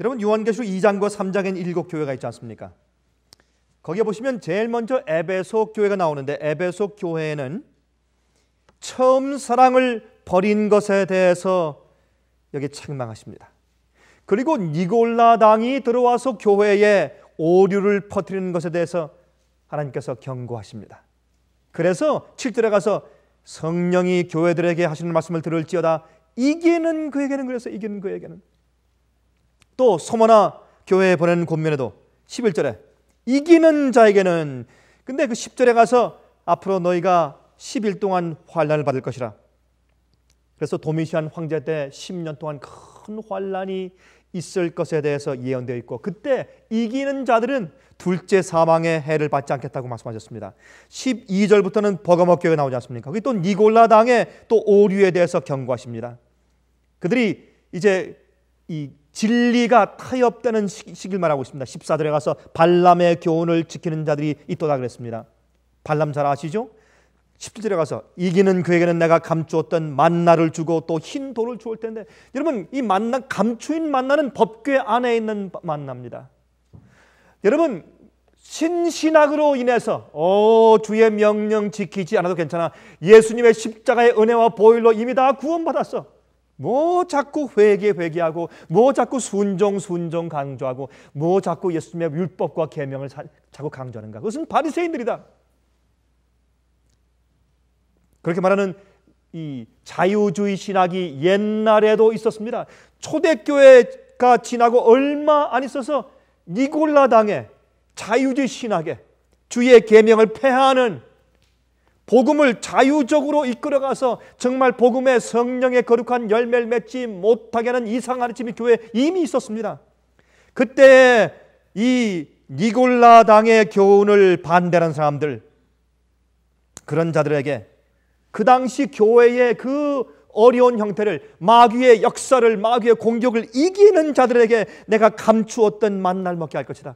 여러분 요한계시록 2장과 3장엔 일곱 교회가 있지 않습니까? 거기에 보시면 제일 먼저 에베소 교회가 나오는데 에베소 교회는 처음 사랑을 버린 것에 대해서 여기 책망하십니다. 그리고 니골라당이 들어와서 교회에 오류를 퍼뜨리는 것에 대해서 하나님께서 경고하십니다. 그래서 7절에 가서 성령이 교회들에게 하시는 말씀을 들을지어다 이기는 그에게는 그래서 이기는 그에게는 또 소모나 교회에 보낸는면에도 11절에 이기는 자에게는 근데 그 10절에 가서 앞으로 너희가 10일 동안 환란을 받을 것이라. 그래서 도미시안 황제 때 10년 동안 큰 환란이 있을 것에 대해서 예언되어 있고 그때 이기는 자들은 둘째 사망의 해를 받지 않겠다고 말씀하셨습니다. 12절부터는 버거먹교에 나오지 않습니까? 거기 또 니골라 당의 또 오류에 대해서 경고하십니다. 그들이 이제 이 진리가 타협되는 시기를 말하고 있습니다. 14절에 가서 발람의 교훈을 지키는 자들이 있도다 그랬습니다. 발람 잘 아시죠? 17절에 가서 이기는 그에게는 내가 감추었던 만나를 주고 또 흰 돌을 주을 텐데 여러분 이 만나 감추인 만나는 법궤 안에 있는 만나입니다. 여러분 신신학으로 인해서 어 주의 명령 지키지 않아도 괜찮아 예수님의 십자가의 은혜와 보일로 이미 다 구원받았어 뭐 자꾸 회개 회개하고 뭐 자꾸 순종 순종 강조하고 뭐 자꾸 예수님의 율법과 계명을 자꾸 강조하는가? 그것은 바리새인들이다. 그렇게 말하는 이 자유주의 신학이 옛날에도 있었습니다. 초대교회가 지나고 얼마 안 있어서 니골라당의 자유주의 신학에 주의 계명을 폐하는 복음을 자유적으로 이끌어가서 정말 복음의 성령의 거룩한 열매를 맺지 못하게 하는 이상 가르침이 교회에 이미 있었습니다. 그때 이 니골라당의 교훈을 반대하는 사람들 그런 자들에게 그 당시 교회의 그 어려운 형태를 마귀의 역사를 마귀의 공격을 이기는 자들에게 내가 감추었던 만날 먹게 할 것이다.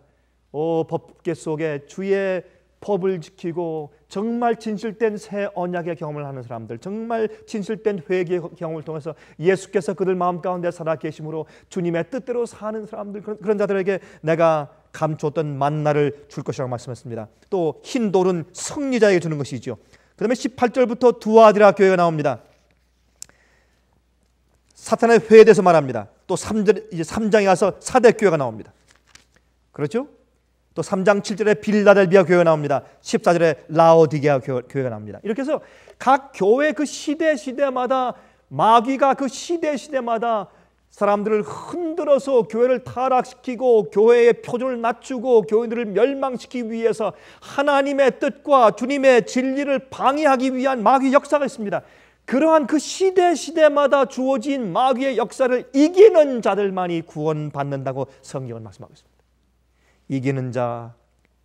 오 법계 속에 주의 법을 지키고 정말 진실된 새 언약의 경험을 하는 사람들, 정말 진실된 회개의 경험을 통해서 예수께서 그들 마음 가운데 살아 계심으로 주님의 뜻대로 사는 사람들 그런, 그런 자들에게 내가 감추었던 만나를 줄 것이라고 말씀했습니다. 또 흰 돌은 승리자에게 주는 것이죠. 그다음에 18절부터 두아들아 교회가 나옵니다. 사탄의 회에 대해서 말합니다. 또 3절 이제 3장에 가서 사대 교회가 나옵니다. 그렇죠? 또 3장 7절에 빌라델비아 교회가 나옵니다. 14절에 라오디게아 교회가 나옵니다. 이렇게 해서 각 교회 그 시대 시대마다 마귀가 그 시대 시대마다 사람들을 흔들어서 교회를 타락시키고 교회의 표준을 낮추고 교인들을 멸망시키기 위해서 하나님의 뜻과 주님의 진리를 방해하기 위한 마귀 역사가 있습니다. 그러한 그 시대 시대마다 주어진 마귀의 역사를 이기는 자들만이 구원받는다고 성경은 말씀하고 있습니다. 이기는 자,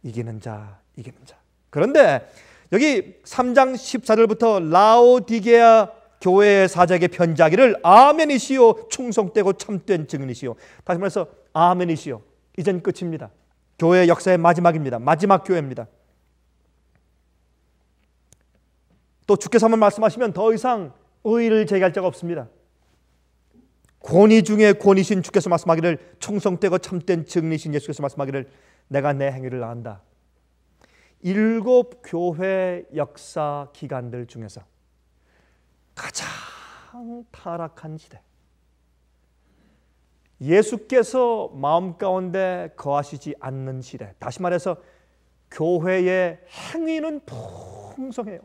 이기는 자, 이기는 자. 그런데 여기 3장 14절부터 라오디게아 교회 사자에게 편지하기를 아멘이시오 충성되고 참된 증인이시오 다시 말해서 아멘이시오 이젠 끝입니다 교회 역사의 마지막입니다 마지막 교회입니다 또 주께서 한번 말씀하시면 더 이상 의의를 제기할 자가 없습니다 권위 중에 권위신 주께서 말씀하기를 충성되고 참된 증리신 예수께서 말씀하기를 내가 내 행위를 안다. 일곱 교회 역사 기간들 중에서 가장 타락한 시대. 예수께서 마음 가운데 거하시지 않는 시대. 다시 말해서 교회의 행위는 풍성해요.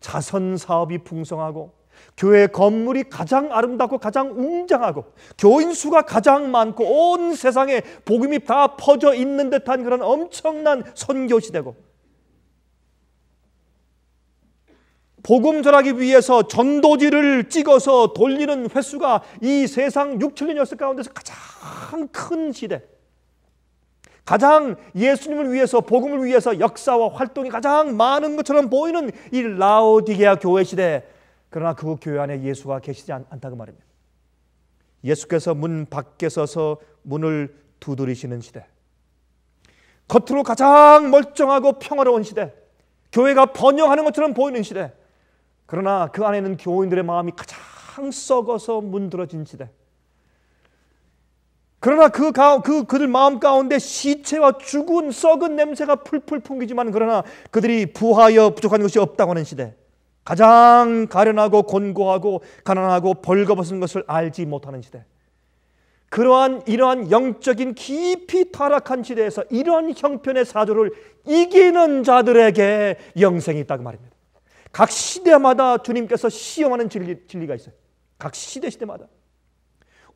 자선 사업이 풍성하고 교회 건물이 가장 아름답고 가장 웅장하고 교인 수가 가장 많고 온 세상에 복음이 다 퍼져 있는 듯한 그런 엄청난 선교 시대고 복음 전하기 위해서 전도지를 찍어서 돌리는 횟수가 이 세상 6, 7년 역사 가운데서 가장 큰 시대. 가장 예수님을 위해서 복음을 위해서 역사와 활동이 가장 많은 것처럼 보이는 이 라오디게아 교회 시대 그러나 그 교회 안에 예수가 계시지 않, 다고 말입니다. 예수께서 문 밖에 서서 문을 두드리시는 시대. 겉으로 가장 멀쩡하고 평화로운 시대. 교회가 번영하는 것처럼 보이는 시대. 그러나 그 안에는 교인들의 마음이 가장 썩어서 문드러진 시대. 그러나 그, 가, 그 그들 마음 가운데 시체와 죽은 썩은 냄새가 풀풀 풍기지만 그러나 그들이 부하여 부족한 것이 없다고 하는 시대. 가장 가련하고 곤고하고 가난하고 벌거벗은 것을 알지 못하는 시대. 그러한 이러한 영적인 깊이 타락한 시대에서 이러한 형편의 사조를 이기는 자들에게 영생이 있다고 말입니다. 각 시대마다 주님께서 시험하는 진리, 진리가 있어요. 각 시대 시대마다.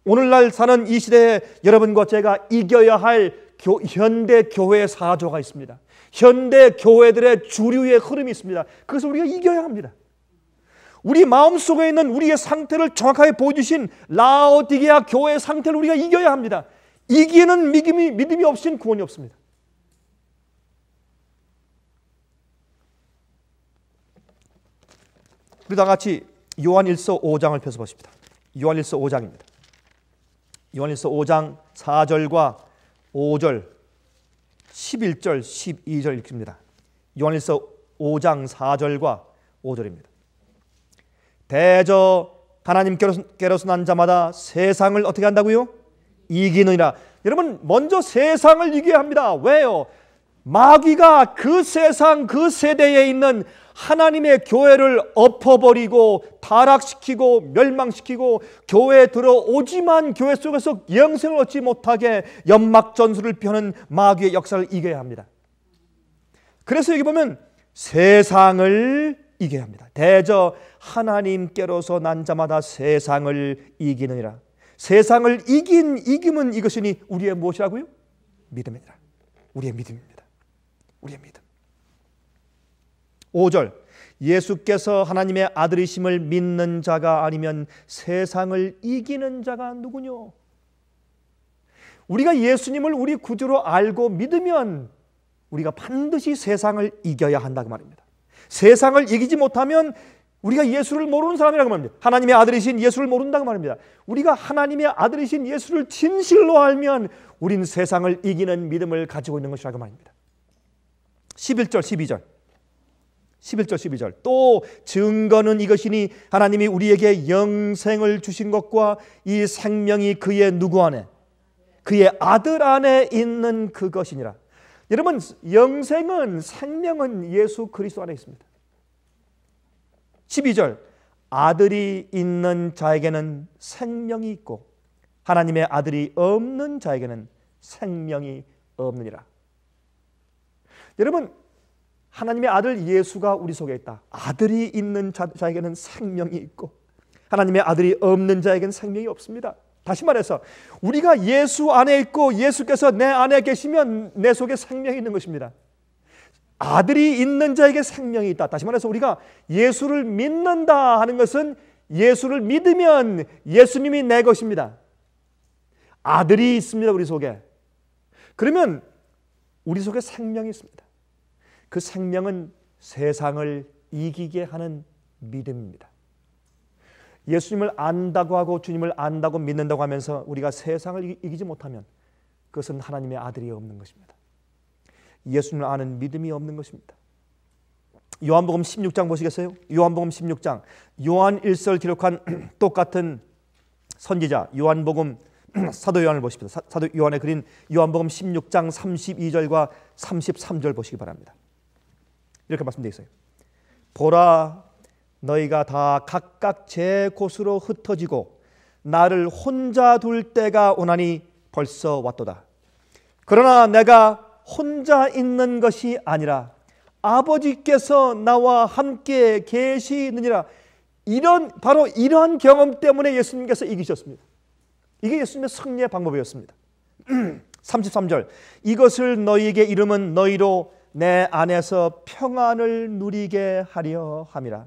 오늘날 사는 이 시대에 여러분과 제가 이겨야 할 교, 현대 교회의 사조가 있습니다. 현대 교회들의 주류의 흐름이 있습니다. 그것을 우리가 이겨야 합니다. 우리 마음속에 있는 우리의 상태를 정확하게 보여주신 라오디게아 교회의 상태를 우리가 이겨야 합니다. 이기는 믿음이, 믿음이 없인 구원이 없습니다. 우리 다 같이 요한 1서 5장을 펴서 보십니다. 요한 1서 5장입니다. 요한 1서 5장 4절과 5절 11절, 12절 읽습니다. 요한일서 5장 4절과 5절입니다. 대저 하나님께로서 난 자마다 세상을 어떻게 한다고요? 이기느니라. 여러분 먼저 세상을 이겨야 합니다. 왜요? 마귀가 그 세상 그 세대에 있는 하나님의 교회를 엎어버리고 타락시키고 멸망시키고 교회에 들어오지만 교회 속에서 영생을 얻지 못하게 연막 전술을 펴는 마귀의 역사를 이겨야 합니다. 그래서 여기 보면 세상을 이겨야 합니다. 대저 하나님께로서 난 자마다 세상을 이기느니라. 세상을 이긴 이김은 이것이니 우리의 무엇이라고요? 믿음이라 우리의 믿음입니다. 우리의 믿음. 5절 예수께서 하나님의 아들이심을 믿는 자가 아니면 세상을 이기는 자가 누구뇨? 우리가 예수님을 우리 구주로 알고 믿으면 우리가 반드시 세상을 이겨야 한다고 말입니다. 세상을 이기지 못하면 우리가 예수를 모르는 사람이라고 말합니다. 하나님의 아들이신 예수를 모른다고 말합니다. 우리가 하나님의 아들이신 예수를 진실로 알면 우린 세상을 이기는 믿음을 가지고 있는 것이라고 말합니다 11절, 12절. 11절 12절 또 증거는 이것이니 하나님이 우리에게 영생을 주신 것과 이 생명이 그의 누구 안에 그의 아들 안에 있는 그것이니라. 여러분 영생은 생명은 예수 그리스도 안에 있습니다. 12절 아들이 있는 자에게는 생명이 있고 하나님의 아들이 없는 자에게는 생명이 없느니라. 여러분 하나님의 아들 예수가 우리 속에 있다. 아들이 있는 자, 에게는 생명이 있고 하나님의 아들이 없는 자에게는 생명이 없습니다. 다시 말해서 우리가 예수 안에 있고 예수께서 내 안에 계시면 내 속에 생명이 있는 것입니다. 아들이 있는 자에게 생명이 있다. 다시 말해서 우리가 예수를 믿는다 하는 것은 예수를 믿으면 예수님이 내 것입니다. 아들이 있습니다. 우리 속에. 그러면 우리 속에 생명이 있습니다. 그 생명은 세상을 이기게 하는 믿음입니다. 예수님을 안다고 하고 주님을 안다고 믿는다고 하면서 우리가 세상을 이기지 못하면 그것은 하나님의 아들이 없는 것입니다. 예수님을 아는 믿음이 없는 것입니다. 요한복음 16장 보시겠어요? 요한복음 16장 요한 1설 기록한 똑같은 선지자 요한복음 사도 요한을 보십시다. 사도 요한에 그린 요한복음 16장 32절과 33절 보시기 바랍니다. 이렇게 말씀되어 있어요. 보라 너희가 다 각각 제 곳으로 흩어지고 나를 혼자 둘 때가 오나니 벌써 왔도다. 그러나 내가 혼자 있는 것이 아니라 아버지께서 나와 함께 계시느니라. 이런 바로 이러한 경험 때문에 예수님께서 이기셨습니다. 이게 예수님의 승리의 방법이었습니다. 33절 이것을 너희에게 이름은 너희로 내 안에서 평안을 누리게 하려 함이라.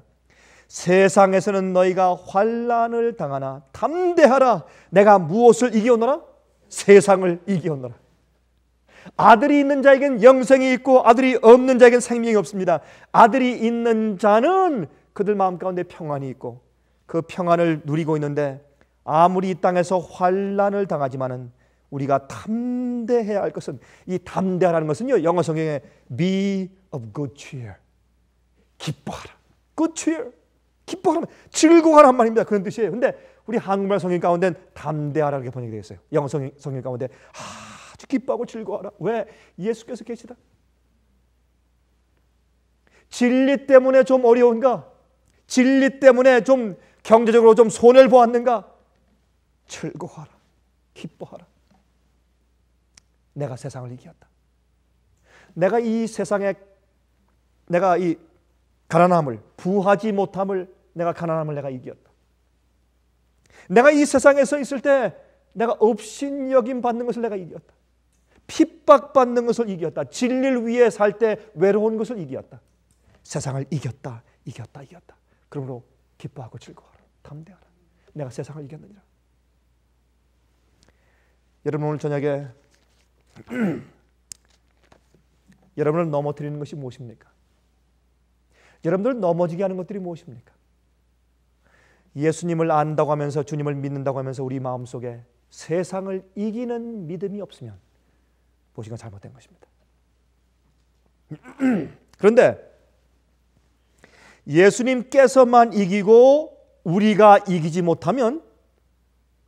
세상에서는 너희가 환란을 당하나 담대하라. 내가 무엇을 이기오노라? 세상을 이기오노라. 아들이 있는 자에겐 영생이 있고 아들이 없는 자에겐 생명이 없습니다. 아들이 있는 자는 그들 마음 가운데 평안이 있고 그 평안을 누리고 있는데 아무리 이 땅에서 환란을 당하지만은 우리가 담대해야 할 것은 이 담대하라는 것은요. 영어 성경에 be of good cheer. 기뻐하라. good cheer. 기뻐하라. 즐거워하란 말입니다. 그런 뜻이에요. 근데 우리 한국말 성경 가운데 는 담대하라 이렇게 번역이 되어 있어요. 영어 성경, 성경 가운데 아주 기뻐하고 즐거워하라. 왜? 예수께서 계시다. 진리 때문에 좀 어려운가? 진리 때문에 좀 경제적으로 좀 손해를 보았는가? 즐거워하라. 기뻐하라. 내가 세상을 이기었다. 내가 이 세상에 내가 이 가난함을 부하지 못함을 내가 가난함을 내가 이기었다. 내가 이 세상에서 있을 때 내가 업신 여김 받는 것을 내가 이겼다. 핍박받는 것을 이겼다. 진리를 위해 살때 외로운 것을 이겼다. 세상을 이겼다. 이겼다. 이겼다. 그러므로 기뻐하고 즐거워라 담대하라. 내가 세상을 이겼느니라. 여러분 오늘 저녁에 여러분을 넘어뜨리는 것이 무엇입니까? 여러분들 넘어지게 하는 것들이 무엇입니까? 예수님을 안다고 하면서 주님을 믿는다고 하면서 우리 마음속에 세상을 이기는 믿음이 없으면 보시건 잘못된 것입니다. 그런데 예수님께서만 이기고 우리가 이기지 못하면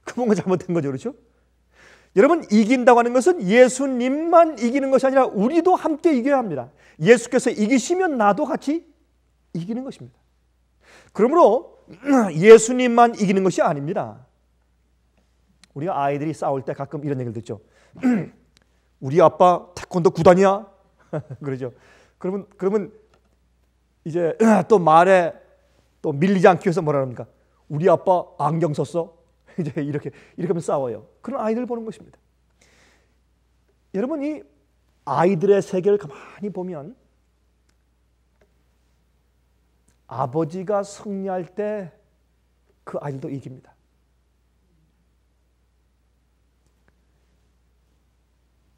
그 뭔가 잘못된 거죠. 그렇죠? 여러분 이긴다고 하는 것은 예수님만 이기는 것이 아니라 우리도 함께 이겨야 합니다. 예수께서 이기시면 나도 같이 이기는 것입니다. 그러므로 예수님만 이기는 것이 아닙니다. 우리가 아이들이 싸울 때 가끔 이런 얘기를 듣죠. 우리 아빠 태권도 구단이야. 그러죠. 그러면 그러면 이제 또 말에 또 밀리지 않기 위해서 뭐라 합니까? 우리 아빠 안경 썼어. 이제 이렇게 이렇게 하면 싸워요. 그런 아이들 을 보는 것입니다. 여러분 이 아이들의 세계를 가만히 보면 아버지가 승리할 때 그 아이들도 이깁니다.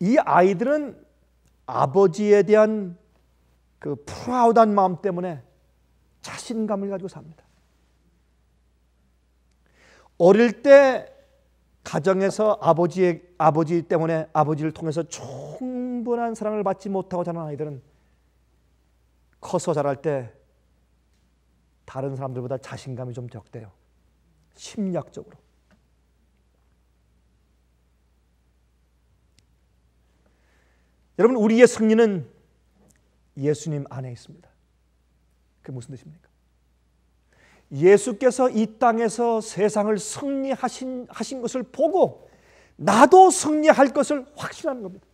이 아이들은 아버지에 대한 그 프라우드한 마음 때문에 자신감을 가지고 삽니다. 어릴 때 가정에서 아버지의 아버지 때문에 아버지를 통해서 충분한 사랑을 받지 못하고 자란 아이들은 커서 자랄 때 다른 사람들보다 자신감이 좀 적대요. 심리학적으로. 여러분 우리의 승리는 예수님 안에 있습니다. 그게 무슨 뜻입니까? 예수께서 이 땅에서 세상을 승리하신 하신 것을 보고 나도 승리할 것을 확신하는 겁니다.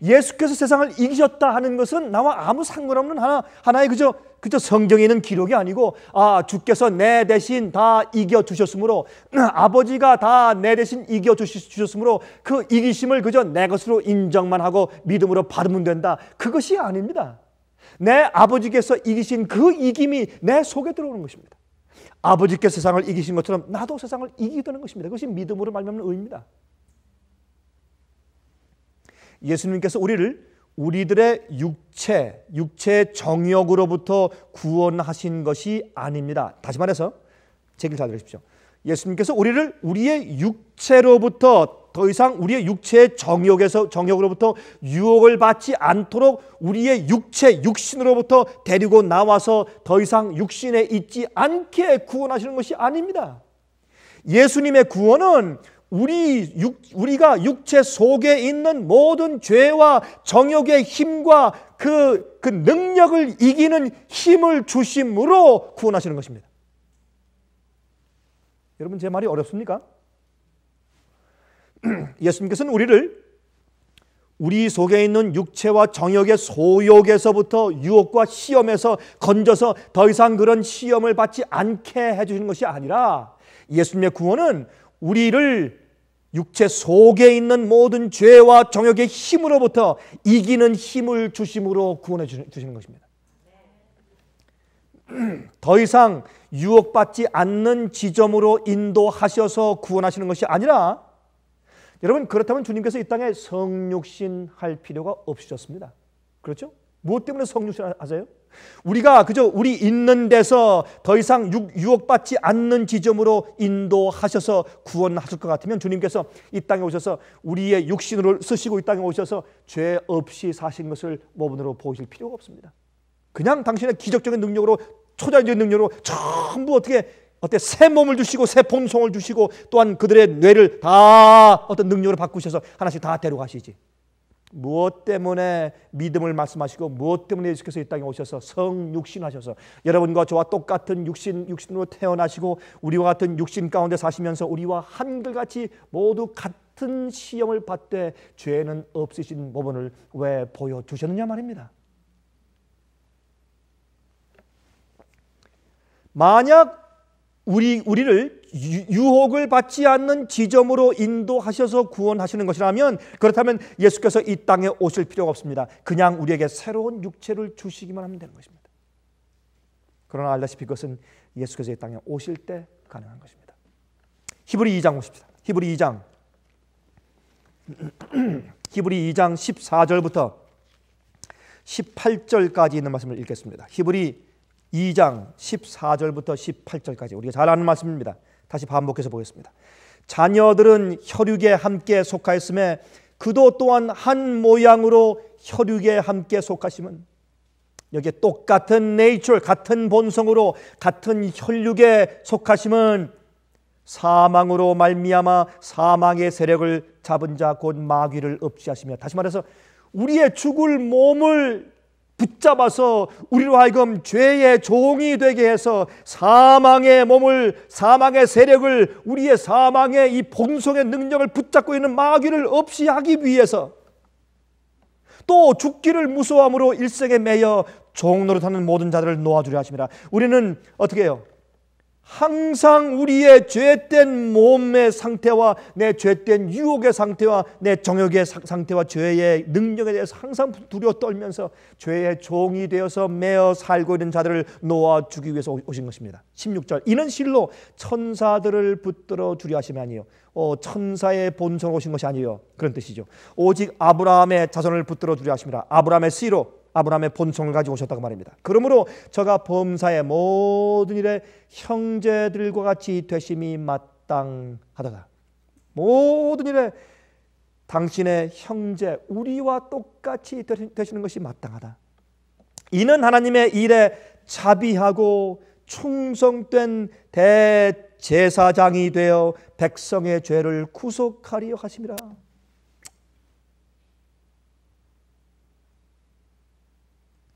예수께서 세상을 이기셨다 하는 것은 나와 아무 상관없는 하나 하나의 그저 그저 성경에 있는 기록이 아니고 아 주께서 내 대신 다 이겨 주셨으므로 아버지가 다 내 대신 이겨 주셨으므로 그 이기심을 그저 내 것으로 인정만 하고 믿음으로 받으면 된다. 그것이 아닙니다. 내 아버지께서 이기신 그 이김이 내 속에 들어오는 것입니다. 아버지께서 세상을 이기신 것처럼 나도 세상을 이기다는 것입니다. 그것이 믿음으로 말미암는 의입니다. 예수님께서 우리를 우리들의 육체, 육체의 정욕으로부터 구원하신 것이 아닙니다. 다시 말해서 제길 잘 들으십시오. 예수님께서 우리를 우리의 육체로부터 더 이상 우리의 육체의 정욕에서 정욕으로부터 유혹을 받지 않도록 우리의 육체 육신으로부터 데리고 나와서 더 이상 육신에 있지 않게 구원하시는 것이 아닙니다. 예수님의 구원은 우리 육, 우리가 육체 속에 있는 모든 죄와 정욕의 힘과 그, 그 능력을 이기는 힘을 주심으로 구원하시는 것입니다. 여러분, 제 말이 어렵습니까? 예수님께서는 우리를 우리 속에 있는 육체와 정욕의 소욕에서부터 유혹과 시험에서 건져서 더 이상 그런 시험을 받지 않게 해주시는 것이 아니라 예수님의 구원은 우리를 육체 속에 있는 모든 죄와 정욕의 힘으로부터 이기는 힘을 주심으로 구원해 주시는 것입니다. 더 이상 유혹받지 않는 지점으로 인도하셔서 구원하시는 것이 아니라 여러분 그렇다면 주님께서 이 땅에 성육신 할 필요가 없으셨습니다. 그렇죠? 무엇 때문에 성육신 하세요? 우리가 그저 우리 있는 데서 더 이상 유혹받지 않는 지점으로 인도하셔서 구원하실 것 같으면 주님께서 이 땅에 오셔서 우리의 육신으로 쓰시고 이 땅에 오셔서 죄 없이 사신 것을 모분으로 보실 필요가 없습니다. 그냥 당신의 기적적인 능력으로 초자연적인 능력으로 전부 어떻게 어때 새 몸을 주시고 새 본성을 주시고 또한 그들의 뇌를 다 어떤 능력으로 바꾸셔서 하나씩 다 데려가시지. 무엇 때문에 믿음을 말씀하시고 무엇 때문에 예수께서 이 땅에 오셔서 성육신하셔서 여러분과 저와 똑같은 육신 육신으로 태어나시고 우리와 같은 육신 가운데 사시면서 우리와 한글같이 모두 같은 시험을 받되 죄는 없으신 부분을 왜 보여 주셨느냐 말입니다. 만약 우리 우리를 유혹을 받지 않는 지점으로 인도하셔서 구원하시는 것이라면 그렇다면 예수께서 이 땅에 오실 필요가 없습니다. 그냥 우리에게 새로운 육체를 주시기만 하면 되는 것입니다. 그러나 알다시피 그것은 예수께서 이 땅에 오실 때 가능한 것입니다. 히브리 2장 보십시다. 히브리 2장 히브리 2장 14절부터 18절까지 있는 말씀을 읽겠습니다. 히브리 2장 14절부터 18절까지 우리가 잘 아는 말씀입니다. 다시 반복해서 보겠습니다. 자녀들은 혈육에 함께 속하였음에 그도 또한 한 모양으로 혈육에 함께 속하심은 여기에 똑같은 네이처 같은 본성으로 같은 혈육에 속하심은 사망으로 말미암아 사망의 세력을 잡은 자 곧 마귀를 없이 하시며 다시 말해서 우리의 죽을 몸을 붙잡아서 우리로 하여금 죄의 종이 되게 해서 사망의 몸을 사망의 세력을 우리의 사망의 이 본성의 능력을 붙잡고 있는 마귀를 없이 하기 위해서 또 죽기를 무서워함으로 일생에 매여 종노릇하는 모든 자들을 놓아주려 하십니다. 우리는 어떻게 해요? 항상 우리의 죄된 몸의 상태와 내 죄된 유혹의 상태와 내 정욕의 상태와 죄의 능력에 대해서 항상 두려워 떨면서 죄의 종이 되어서 매어 살고 있는 자들을 놓아주기 위해서 오신 것입니다. 16절. 이는 실로 천사들을 붙들어 주려 하심이 아니요. 어, 천사의 본성 으로 오신 것이 아니요. 그런 뜻이죠. 오직 아브라함의 자손을 붙들어 주려 하심이라. 아브라함의 씨로 아브라함의 본성을 가지고 오셨다고 말입니다. 그러므로 저가 범사의 모든 일에 형제들과 같이 되심이 마땅하다 모든 일에 당신의 형제 우리와 똑같이 되시는 것이 마땅하다. 이는 하나님의 일에 자비하고 충성된 대제사장이 되어 백성의 죄를 구속하리요 하심이라.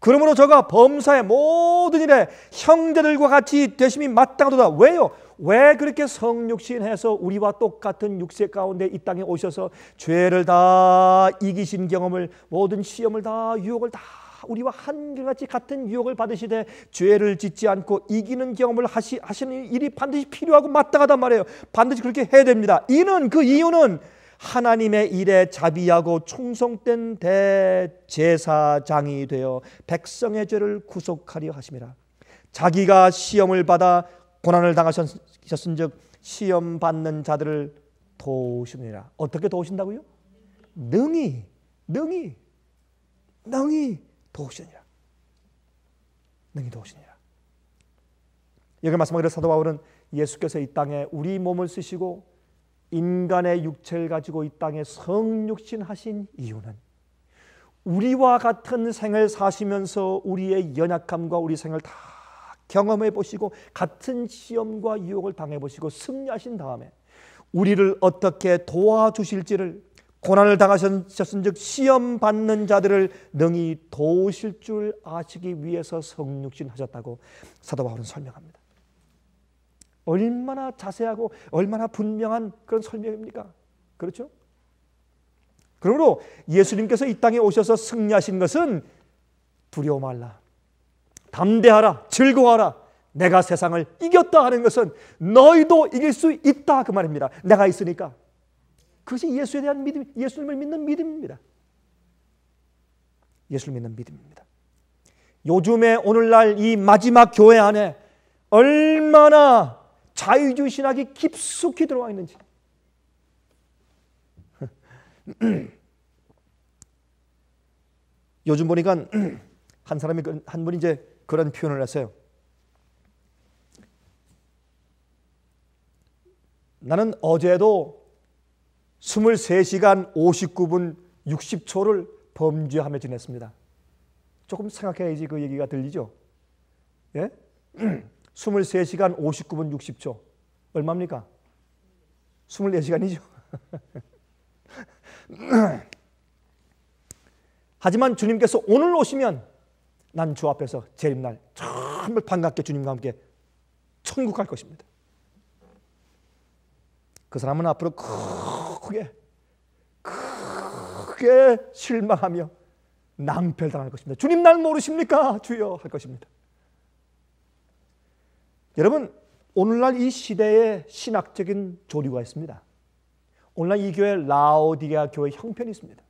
그러므로 저가 범사의 모든 일에 형제들과 같이 되심이 마땅하도다. 왜요? 왜 그렇게 성육신해서 우리와 똑같은 육체 가운데 이 땅에 오셔서 죄를 다 이기신 경험을 모든 시험을 다 유혹을 다 우리와 한결같이 같은 유혹을 받으시되 죄를 짓지 않고 이기는 경험을 하시, 하시는 일이 반드시 필요하고 마땅하단 말이에요. 반드시 그렇게 해야 됩니다. 이는 그 이유는 하나님의 일에 자비하고 충성된 대제사장이 되어 백성의 죄를 구속하려 하심이라. 자기가 시험을 받아 고난을 당하셨은즉 시험 받는 자들을 도우시느니라. 어떻게 도우신다고요? 능히 능히 능히 도우시느니라. 능히 도우시느니라. 여기 말씀하기를 사도 바울은 예수께서 이 땅에 우리 몸을 쓰시고 인간의 육체를 가지고 이 땅에 성육신 하신 이유는 우리와 같은 생을 사시면서 우리의 연약함과 우리 생을 다 경험해 보시고 같은 시험과 유혹을 당해 보시고 승리하신 다음에 우리를 어떻게 도와주실지를 고난을 당하셨은즉 시험 받는 자들을 능히 도우실 줄 아시기 위해서 성육신 하셨다고 사도 바울은 설명합니다. 얼마나 자세하고 얼마나 분명한 그런 설명입니까? 그렇죠? 그러므로 예수님께서 이 땅에 오셔서 승리하신 것은 두려워 말라. 담대하라. 즐거워하라. 내가 세상을 이겼다 하는 것은 너희도 이길 수 있다 그 말입니다. 내가 있으니까. 그것이 예수에 대한 믿음, 예수님을 믿는 믿음입니다. 예수를 믿는 믿음입니다. 요즘에 오늘날 이 마지막 교회 안에 얼마나 자유주의 신학이 깊숙이 들어와 있는지. 요즘 보니까 한 사람이 한 분이 이제 그런 표현을 했어요. 나는 어제도 23시간 59분 60초를 범죄하며 지냈습니다. 조금 생각해야지 그 얘기가 들리죠. 예? 23시간 59분 60초. 얼마입니까? 24시간이죠. 하지만 주님께서 오늘 오시면 난 주 앞에서 재림날 정말 반갑게 주님과 함께 천국 갈 것입니다. 그 사람은 앞으로 크게 크게 실망하며 낭패를 당할 것입니다. 주님 날 모르십니까? 주여 할 것입니다. 여러분, 오늘날 이 시대에 신학적인 조류가 있습니다. 오늘날 이 교회 라오디게아 교회 형편이 있습니다.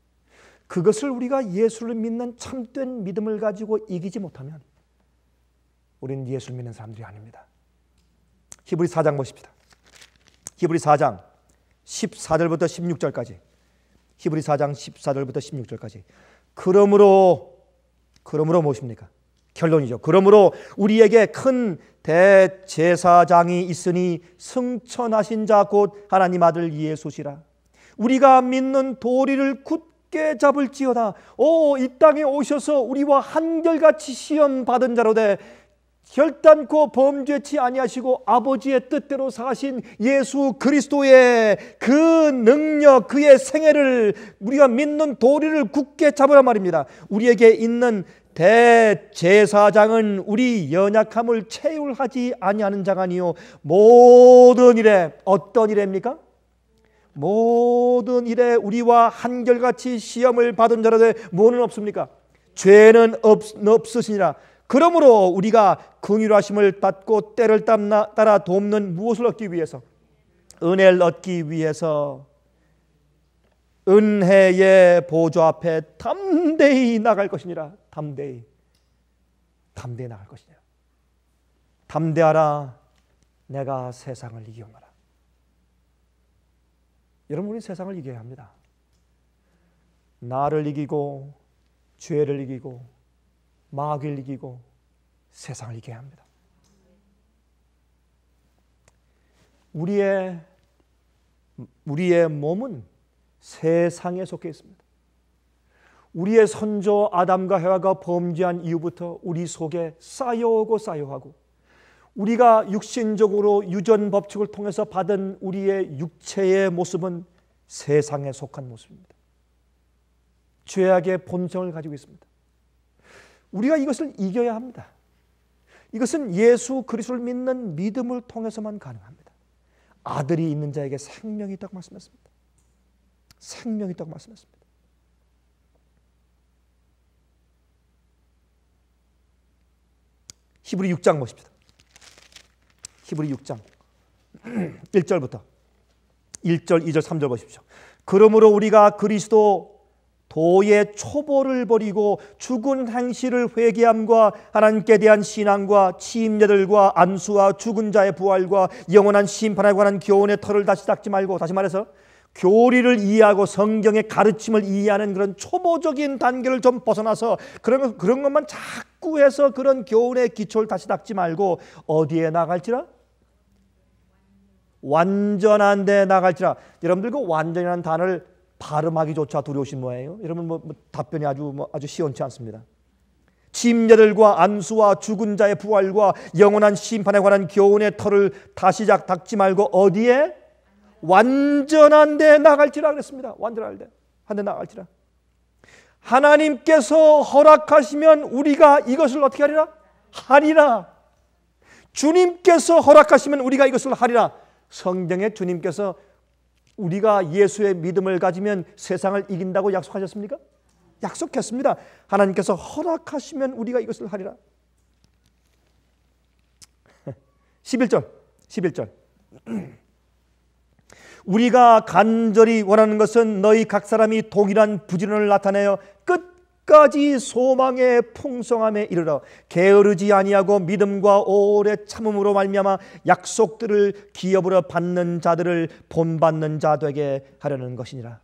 그것을 우리가 예수를 믿는 참된 믿음을 가지고 이기지 못하면 우리는 예수를 믿는 사람들이 아닙니다. 히브리 4장 보십시다. 히브리 4장 14절부터 16절까지 히브리 4장 14절부터 16절까지 그러므로 그러므로 무엇입니까? 결론이죠. 그러므로 우리에게 큰 대제사장이 있으니 승천하신 자 곧 하나님 아들 예수시라. 우리가 믿는 도리를 굳게 잡을지어다. 오, 이 땅에 오셔서 우리와 한결같이 시험 받은 자로 되 결단코 범죄치 아니하시고 아버지의 뜻대로 사신 예수 그리스도의 그 능력, 그의 생애를 우리가 믿는 도리를 굳게 잡으란 말입니다. 우리에게 있는 대제사장은 우리 연약함을 채울하지 아니하는 자가 아니요 모든 일에 어떤 일입니까? 모든 일에 우리와 한결같이 시험을 받은 자라되 무엇 없습니까? 죄는 없, 없으시니라 그러므로 우리가 긍휼하심을 받고 때를 따라 돕는 무엇을 얻기 위해서 은혜를 얻기 위해서 은혜의 보좌 앞에 담대히 나갈 것이니라. 담대히. 담대히 나갈 것이니라. 담대하라. 내가 세상을 이기라 여러분 우 세상을 이겨야 합니다. 나를 이기고 죄를 이기고 마귀를 이기고 세상을 이겨야 합니다. 우리의 우리의 몸은 세상에 속해 있습니다. 우리의 선조 아담과 해와가 범죄한 이후부터 우리 속에 쌓여오고 쌓여하고 우리가 육신적으로 유전 법칙을 통해서 받은 우리의 육체의 모습은 세상에 속한 모습입니다. 죄악의 본성을 가지고 있습니다. 우리가 이것을 이겨야 합니다. 이것은 예수 그리스도를 믿는 믿음을 통해서만 가능합니다. 아들이 있는 자에게 생명이 있다고 말씀했습니다. 생명이 있다고 말씀했습니다. 히브리 6장 보십시다. 히브리 6장 1절부터 1절, 2절, 3절 보십시오. 그러므로 우리가 그리스도 도의 초보를 버리고 죽은 행실을 회개함과 하나님께 대한 신앙과 침례들과 안수와 죽은 자의 부활과 영원한 심판에 관한 교훈의 털을 다시 닦지 말고 다시 말해서 교리를 이해하고 성경의 가르침을 이해하는 그런 초보적인 단계를 좀 벗어나서 그런, 그런 것만 자꾸 해서 그런 교훈의 기초를 다시 닦지 말고 어디에 나갈지라? 완전한 데 나갈지라. 여러분들 그 완전이라는 단어를 발음하기조차 두려우신 모양이에요. 여러분 뭐, 뭐 답변이 아주 뭐 아주 시원치 않습니다. 침례들과 안수와 죽은 자의 부활과 영원한 심판에 관한 교훈의 털을 다시 작 닦지 말고 어디에 완전한 데 나갈지라 그랬습니다. 완전한 데, 한데 나갈지라. 하나님께서 허락하시면 우리가 이것을 어떻게 하리라? 하리라. 주님께서 허락하시면 우리가 이것을 하리라. 성경에 주님께서 우리가 예수의 믿음을 가지면 세상을 이긴다고 약속하셨습니까? 약속했습니다. 하나님께서 허락하시면 우리가 이것을 하리라. 11절. 11절. 우리가 간절히 원하는 것은 너희 각 사람이 동일한 부지런을 나타내어 끝까지 소망의 풍성함에 이르러 게으르지 아니하고 믿음과 오래 참음으로 말미암아 약속들을 기업으로 받는 자들을 본받는 자 되게 하려는 것이니라.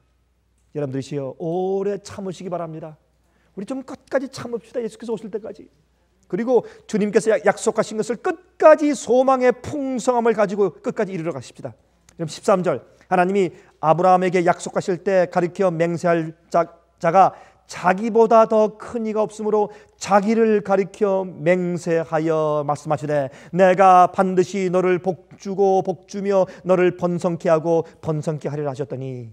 여러분들이시여 오래 참으시기 바랍니다. 우리 좀 끝까지 참읍시다. 예수께서 오실 때까지. 그리고 주님께서 약속하신 것을 끝까지 소망의 풍성함을 가지고 끝까지 이르러 가십시다. 그럼 13절 하나님이 아브라함에게 약속하실 때 가리켜 맹세할 자가 자기보다 더 큰 이가 없으므로 자기를 가리켜 맹세하여 말씀하시되 내가 반드시 너를 복주고 복주며 너를 번성케 하고 번성케 하리라 하셨더니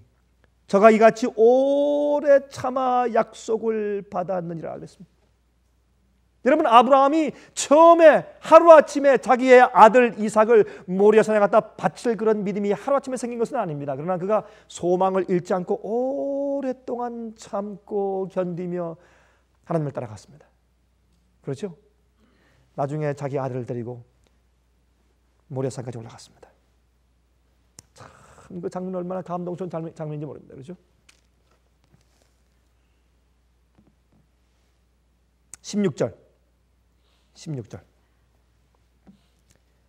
저가 이같이 오래 참아 약속을 받았느니라 그랬습니다. 여러분 아브라함이 처음에 하루아침에 자기의 아들 이삭을 모리아산에 갖다 바칠 그런 믿음이 하루아침에 생긴 것은 아닙니다. 그러나 그가 소망을 잃지 않고 오랫동안 참고 견디며 하나님을 따라갔습니다. 그렇죠? 나중에 자기 아들을 데리고 모리아산까지 올라갔습니다. 참 그 장면 얼마나 감동스러운 장면, 장면인지 모릅니다. 그렇죠? 16절 16절.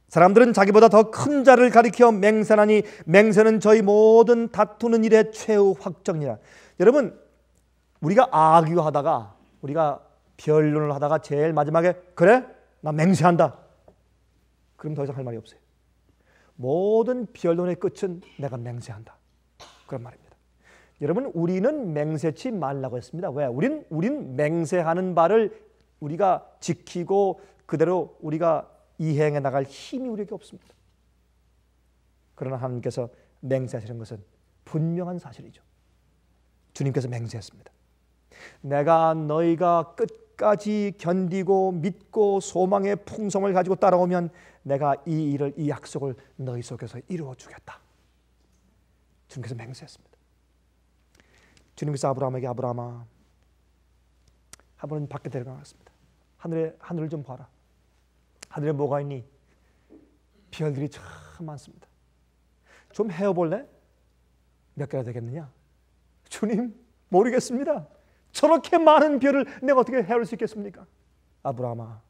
사람들은 자기보다 더 큰 자를 가리켜 맹세하니 맹세는 저희 모든 다투는 일의 최후 확정이라. 여러분 우리가 악유하다가 우리가 변론을 하다가 제일 마지막에 그래 나 맹세한다. 그럼 더 이상 할 말이 없어요. 모든 변론의 끝은 내가 맹세한다. 그런 말입니다. 여러분 우리는 맹세치 말라고 했습니다. 왜? 우린 우린 맹세하는 바를 우리가 지키고 그대로 우리가 이행해 나갈 힘이 우리에게 없습니다. 그러나 하나님께서 맹세하시는 것은 분명한 사실이죠. 주님께서 맹세했습니다. 내가 너희가 끝까지 견디고 믿고 소망의 풍성을 가지고 따라오면 내가 이 일을 이 약속을 너희 속에서 이루어 주겠다. 주님께서 맹세했습니다. 주님께서 아브라함에게 아브라함아 한번 밖에 데려가겠습니다. 하늘에 하늘을 좀 봐라. 하늘에 뭐가 있니? 별들이 참 많습니다. 좀 헤어 볼래? 몇 개나 되겠느냐? 주님, 모르겠습니다. 저렇게 많은 별을 내가 어떻게 헤아릴 수 있겠습니까? 아브라함아,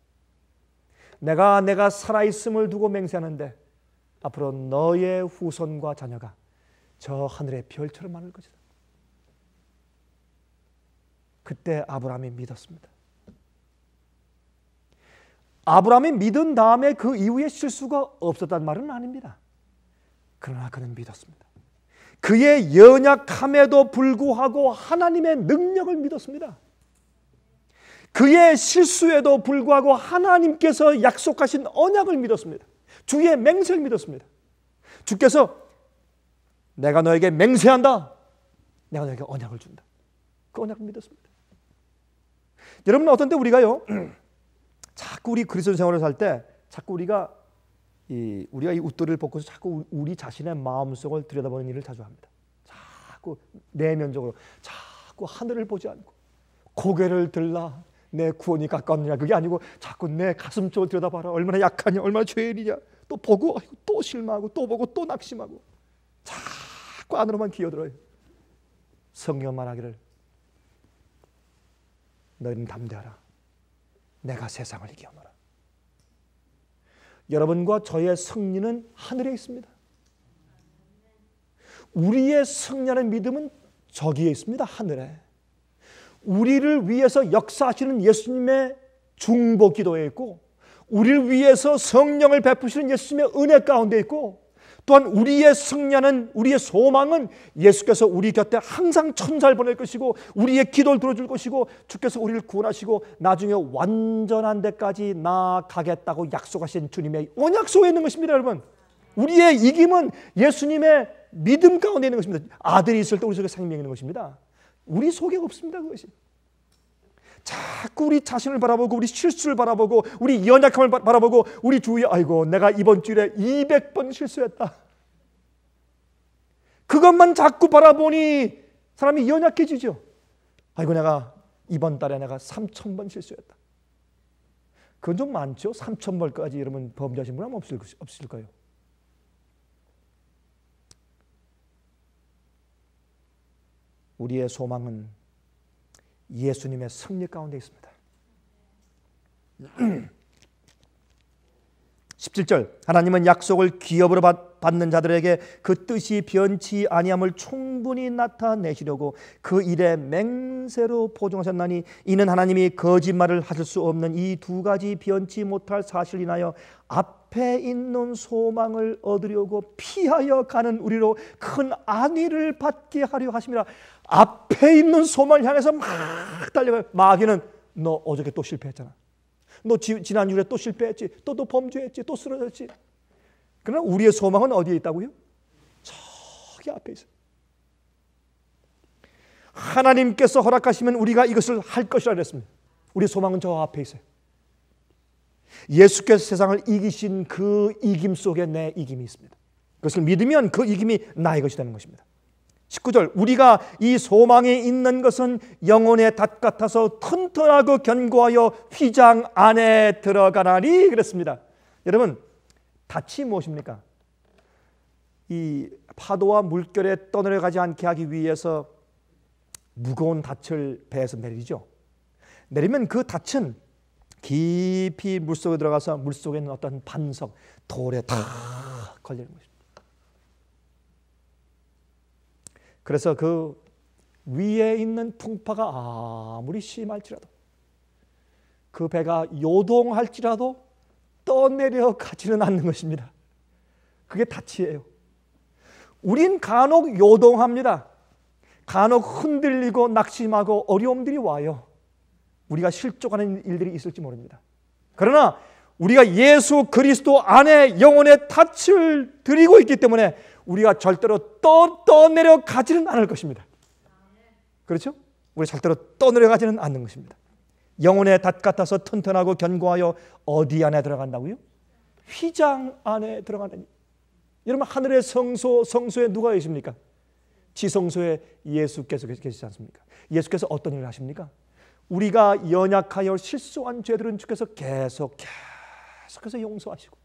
내가 내가 살아있음을 두고 맹세하는데 앞으로 너의 후손과 자녀가 저 하늘의 별처럼 많을 것이다. 그때 아브라함이 믿었습니다. 아브라함이 믿은 다음에 그 이후에 실수가 없었단 말은 아닙니다. 그러나 그는 믿었습니다. 그의 연약함에도 불구하고 하나님의 능력을 믿었습니다. 그의 실수에도 불구하고 하나님께서 약속하신 언약을 믿었습니다. 주의 맹세를 믿었습니다. 주께서 내가 너에게 맹세한다. 내가 너에게 언약을 준다. 그 언약을 믿었습니다. 여러분 어떤 때 우리가요 자꾸 우리 그리스도 생활을 살 때 자꾸 우리가 이 우리가 이 웃돌이를 벗고서 자꾸 우리 자신의 마음속을 들여다보는 일을 자주 합니다. 자꾸 내면적으로 자꾸 하늘을 보지 않고 고개를 들라 내 구원이 가까웠느냐 그게 아니고 자꾸 내 가슴 쪽을 들여다봐라 얼마나 약하냐 얼마나 죄인이냐 또 보고 또 실망하고 또 보고 또 낙심하고 자꾸 안으로만 기어들어요. 성경만 하기를 너희는 담대하라. 내가 세상을 이겨노라. 여러분과 저의 승리는 하늘에 있습니다. 우리의 승리하는 믿음은 저기에 있습니다. 하늘에. 우리를 위해서 역사하시는 예수님의 중보 기도에 있고 우리를 위해서 성령을 베푸시는 예수님의 은혜 가운데 있고 또한 우리의 승리는 우리의 소망은 예수께서 우리 곁에 항상 천사를 보낼 것이고 우리의 기도를 들어줄 것이고 주께서 우리를 구원하시고 나중에 완전한 데까지 나가겠다고 아 약속하신 주님의 언약 속에 있는 것입니다, 여러분. 우리의 이김은 예수님의 믿음 가운데 있는 것입니다. 아들이 있을 때 우리 속에 생명이 있는 것입니다. 우리 속에 없습니다, 그것이. 자꾸 우리 자신을 바라보고 우리 실수를 바라보고 우리 연약함을 바, 라보고 우리 주위에 아이고 내가 이번 주에 200번 실수했다. 그것만 자꾸 바라보니 사람이 연약해지죠. 아이고 내가 이번 달에 내가 3천번 실수했다. 그건 좀 많죠. 3천번까지 여러분 범죄하신 분은 없을, 없을까요? 우리의 소망은 예수님의 섭리 가운데 있습니다. 네. 17절 하나님은 약속을 기업으로 받는 자들에게 그 뜻이 변치 아니함을 충분히 나타내시려고 그 일에 맹세로 보증하셨나니 이는 하나님이 거짓말을 하실 수 없는 이 두 가지 변치 못할 사실이나여 앞에 있는 소망을 얻으려고 피하여 가는 우리로 큰 안위를 받게 하려 하심이라 앞에 있는 소망을 향해서 막 달려가요 마귀는 너 어저께 또 실패했잖아 너 지, 지난주에 또 실패했지. 또 또 범죄했지. 또 쓰러졌지. 그러나 우리의 소망은 어디에 있다고요? 저기 앞에 있어요. 하나님께서 허락하시면 우리가 이것을 할 것이라 그랬습니다. 우리 소망은 저 앞에 있어요. 예수께서 세상을 이기신 그 이김 속에 내 이김이 있습니다. 그것을 믿으면 그 이김이 나의 것이 되는 것입니다. 19절 우리가 이 소망이 있는 것은 영혼의 닷 같아서 튼튼하고 견고하여 휘장 안에 들어가나니 그랬습니다. 여러분 닷이 무엇입니까? 이 파도와 물결에 떠내려가지 않게 하기 위해서 무거운 닻을 배에서 내리죠. 내리면 그 닻은 깊이 물속에 들어가서 물속에 있는 어떤 반석, 돌에 다 걸리는 것입니다. 그래서 그 위에 있는 풍파가 아무리 심할지라도 그 배가 요동할지라도 떠내려가지는 않는 것입니다. 그게 다치예요. 우린 간혹 요동합니다. 간혹 흔들리고 낙심하고 어려움들이 와요. 우리가 실족하는 일들이 있을지 모릅니다. 그러나 우리가 예수 그리스도 안에 영혼의 닻을 드리고 있기 때문에 우리가 절대로 떠, 떠내려 가지는 않을 것입니다. 그렇죠? 우리 절대로 떠내려 가지는 않는 것입니다. 영혼의 닷 같아서 튼튼하고 견고하여 어디 안에 들어간다고요? 휘장 안에 들어가느니. 여러분 하늘의 성소 성소에 누가 계십니까? 지성소에 예수께서 계시지 않습니까? 예수께서 어떤 일을 하십니까? 우리가 연약하여 실수한 죄들은 주께서 계속 계속해서 용서하시고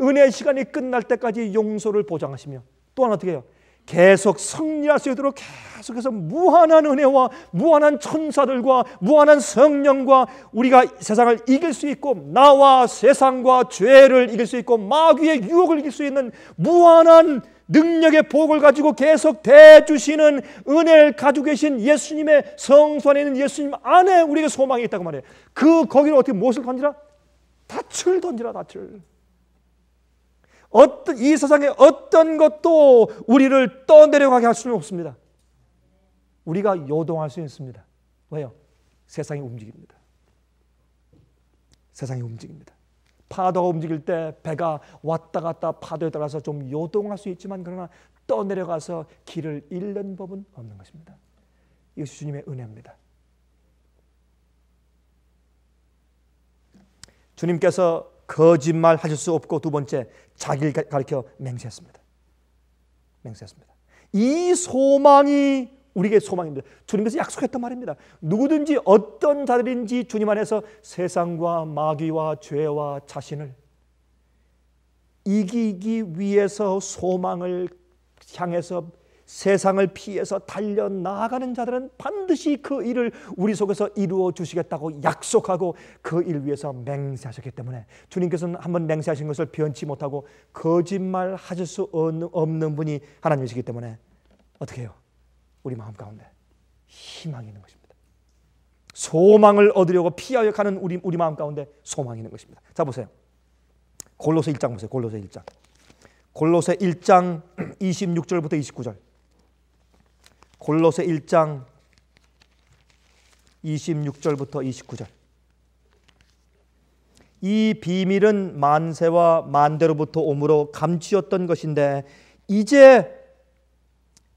은혜의 시간이 끝날 때까지 용서를 보장하시며 또한 어떻게 해요? 계속 승리할 수 있도록 계속해서 무한한 은혜와 무한한 천사들과 무한한 성령과 우리가 세상을 이길 수 있고 나와 세상과 죄를 이길 수 있고 마귀의 유혹을 이길 수 있는 무한한 능력의 복을 가지고 계속 대주시는 은혜를 가지고 계신 예수님의 성소 에 있는 예수님 안에 우리에게 소망이 있다고 말해요. 그 거기를 어떻게 무엇을 던지라? 닻을 던지라 닻을. 어떤 이 세상의 어떤 것도 우리를 떠내려가게 할 수는 없습니다. 우리가 요동할 수 있습니다. 왜요? 세상이 움직입니다. 세상이 움직입니다. 파도가 움직일 때 배가 왔다 갔다 파도에 따라서 좀 요동할 수 있지만 그러나 떠내려가서 길을 잃는 법은 없는 것입니다. 이것이 주님의 은혜입니다. 주님께서 거짓말 하실 수 없고 두 번째 자기를 가르켜 맹세했습니다. 맹세했습니다. 이 소망이 우리에게 소망입니다. 주님께서 약속했단 말입니다. 누구든지 어떤 자들인지 주님 안에서 세상과 마귀와 죄와 자신을 이기기 위해서 소망을 향해서 세상을 피해서 달려 나아가는 자들은 반드시 그 일을 우리 속에서 이루어 주시겠다고 약속하고 그 일 위해서 맹세하셨기 때문에 주님께서는 한번 맹세하신 것을 변치 못하고 거짓말 하실 수 없는 분이 하나님이시기 때문에 어떻게 해요? 우리 마음 가운데 희망이 있는 것입니다. 소망을 얻으려고 피하여 가는 우리, 우리 마음 가운데 소망이 있는 것입니다. 자, 보세요. 골로새 1장 보세요. 골로새 1장. 골로새 1장 26절부터 29절. 골로새 1장 26절부터 29절. 이 비밀은 만세와 만대로부터 오므로 감추었던 것인데 이제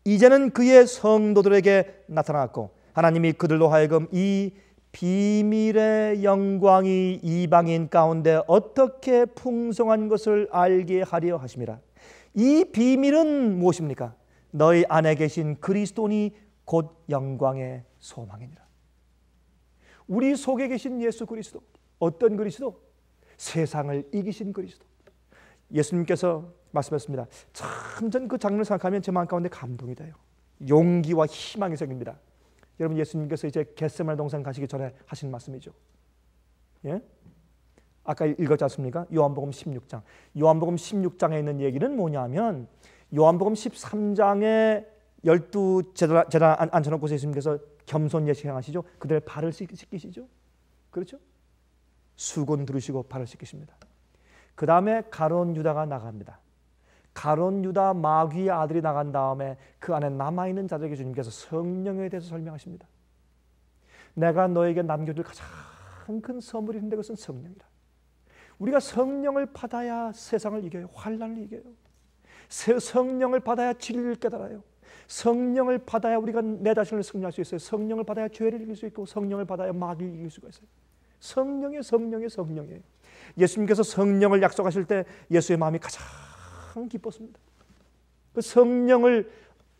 이제는 그의 성도들에게 나타났고 하나님이 그들로 하여금 이 비밀의 영광이 이방인 가운데 어떻게 풍성한 것을 알게 하려 하심이라. 이 비밀은 무엇입니까? 너희 안에 계신 그리스도니 곧 영광의 소망이니라. 우리 속에 계신 예수 그리스도. 어떤 그리스도? 세상을 이기신 그리스도. 예수님께서 말씀했습니다. 참전그 장면을 생각하면 제 마음 가운데 감동이 돼요. 용기와 희망이 생깁니다. 여러분 예수님께서 이제 겟세마네 동산 가시기 전에 하신 말씀이죠. 예? 아까 읽었지 않습니까? 요한복음 16장. 요한복음 16장에 있는 얘기는 뭐냐면 요한복음 13장에 열두 제단, 제단 앉혀놓고 예수님께서 겸손 예식 행하시죠. 그들의 발을 씻기시죠. 그렇죠? 수건 두르시고 발을 씻기십니다. 그 다음에 가론 유다가 나갑니다. 가론 유다 마귀의 아들이 나간 다음에 그 안에 남아있는 자들에게 주님께서 성령에 대해서 설명하십니다. 내가 너에게 남겨줄 가장 큰 선물이 있데 그것은 성령이라. 우리가 성령을 받아야 세상을 이겨요. 환란을 이겨요. 새 성령을 받아야 진리를 깨달아요. 성령을 받아야 우리가 내 자신을 승리할 수 있어요. 성령을 받아야 죄를 이길 수 있고 성령을 받아야 마귀를 이길 수가 있어요. 성령의 성령의 성령이 예수님께서 성령을 약속하실 때 예수의 마음이 가장 기뻤습니다. 그 성령을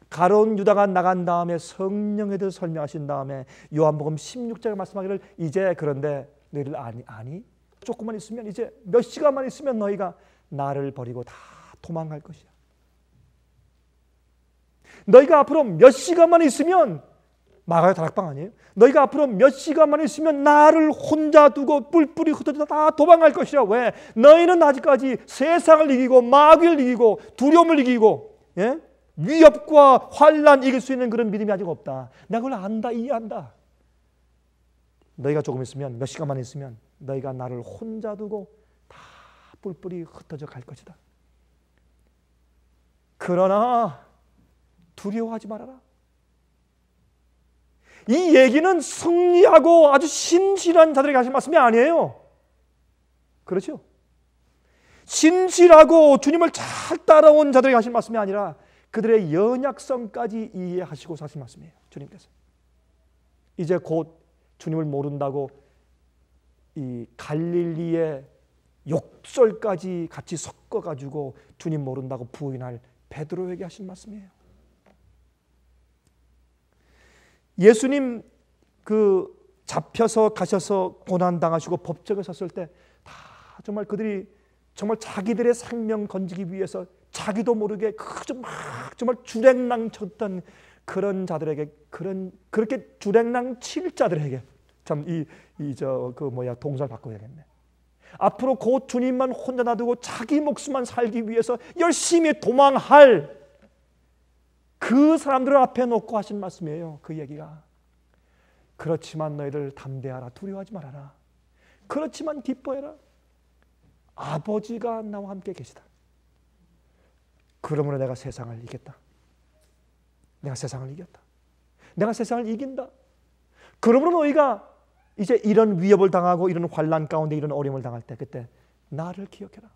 가론 유다가 나간 다음에 성령에 대해서 설명하신 다음에 요한복음 16장에 말씀하기를 이제 그런데 너희를 아니 아니 조금만 있으면 이제 몇 시간만 있으면 너희가 나를 버리고 다 도망갈 것이야. 너희가 앞으로 몇 시간만 있으면 마가의 다락방 아니에요? 너희가 앞으로 몇 시간만 있으면 나를 혼자 두고 뿔뿔이 흩어져 다 도망갈 것이라. 왜? 너희는 아직까지 세상을 이기고 마귀를 이기고 두려움을 이기고 예? 위협과 환란 이길 수 있는 그런 믿음이 아직 없다. 내가 그걸 안다, 이해한다. 너희가 조금 있으면 몇 시간만 있으면 너희가 나를 혼자 두고 다 뿔뿔이 흩어져 갈 것이다. 그러나 두려워하지 말아라. 이 얘기는 승리하고 아주 신실한 자들에게 하신 말씀이 아니에요. 그렇죠? 신실하고 주님을 잘 따라온 자들에게 하신 말씀이 아니라 그들의 연약성까지 이해하시고 사신 말씀이에요. 주님께서. 이제 곧 주님을 모른다고 이 갈릴리의 욕설까지 같이 섞어가지고 주님 모른다고 부인할 베드로에게 하신 말씀이에요. 예수님 그 잡혀서 가셔서 고난 당하시고 법정에 섰을 때 다 정말 그들이 정말 자기들의 생명 건지기 위해서 자기도 모르게 그저 막 정말 주랭랑 쳤던 그런 자들에게 그런 그렇게 주랭랑 칠 자들에게 참 이 이 저 그 뭐야 동사를 바꿔야겠네. 앞으로 곧 주님만 혼자 놔두고 자기 목숨만 살기 위해서 열심히 도망할 그 사람들을 앞에 놓고 하신 말씀이에요. 그 얘기가. 그렇지만 너희들 담대하라. 두려워하지 말아라. 그렇지만 기뻐해라. 아버지가 나와 함께 계시다. 그러므로 내가 세상을 이겼다. 내가 세상을 이겼다. 내가 세상을 이긴다. 그러므로 너희가 이제 이런 위협을 당하고 이런 환란 가운데 이런 어려움을 당할 때 그때 나를 기억해라.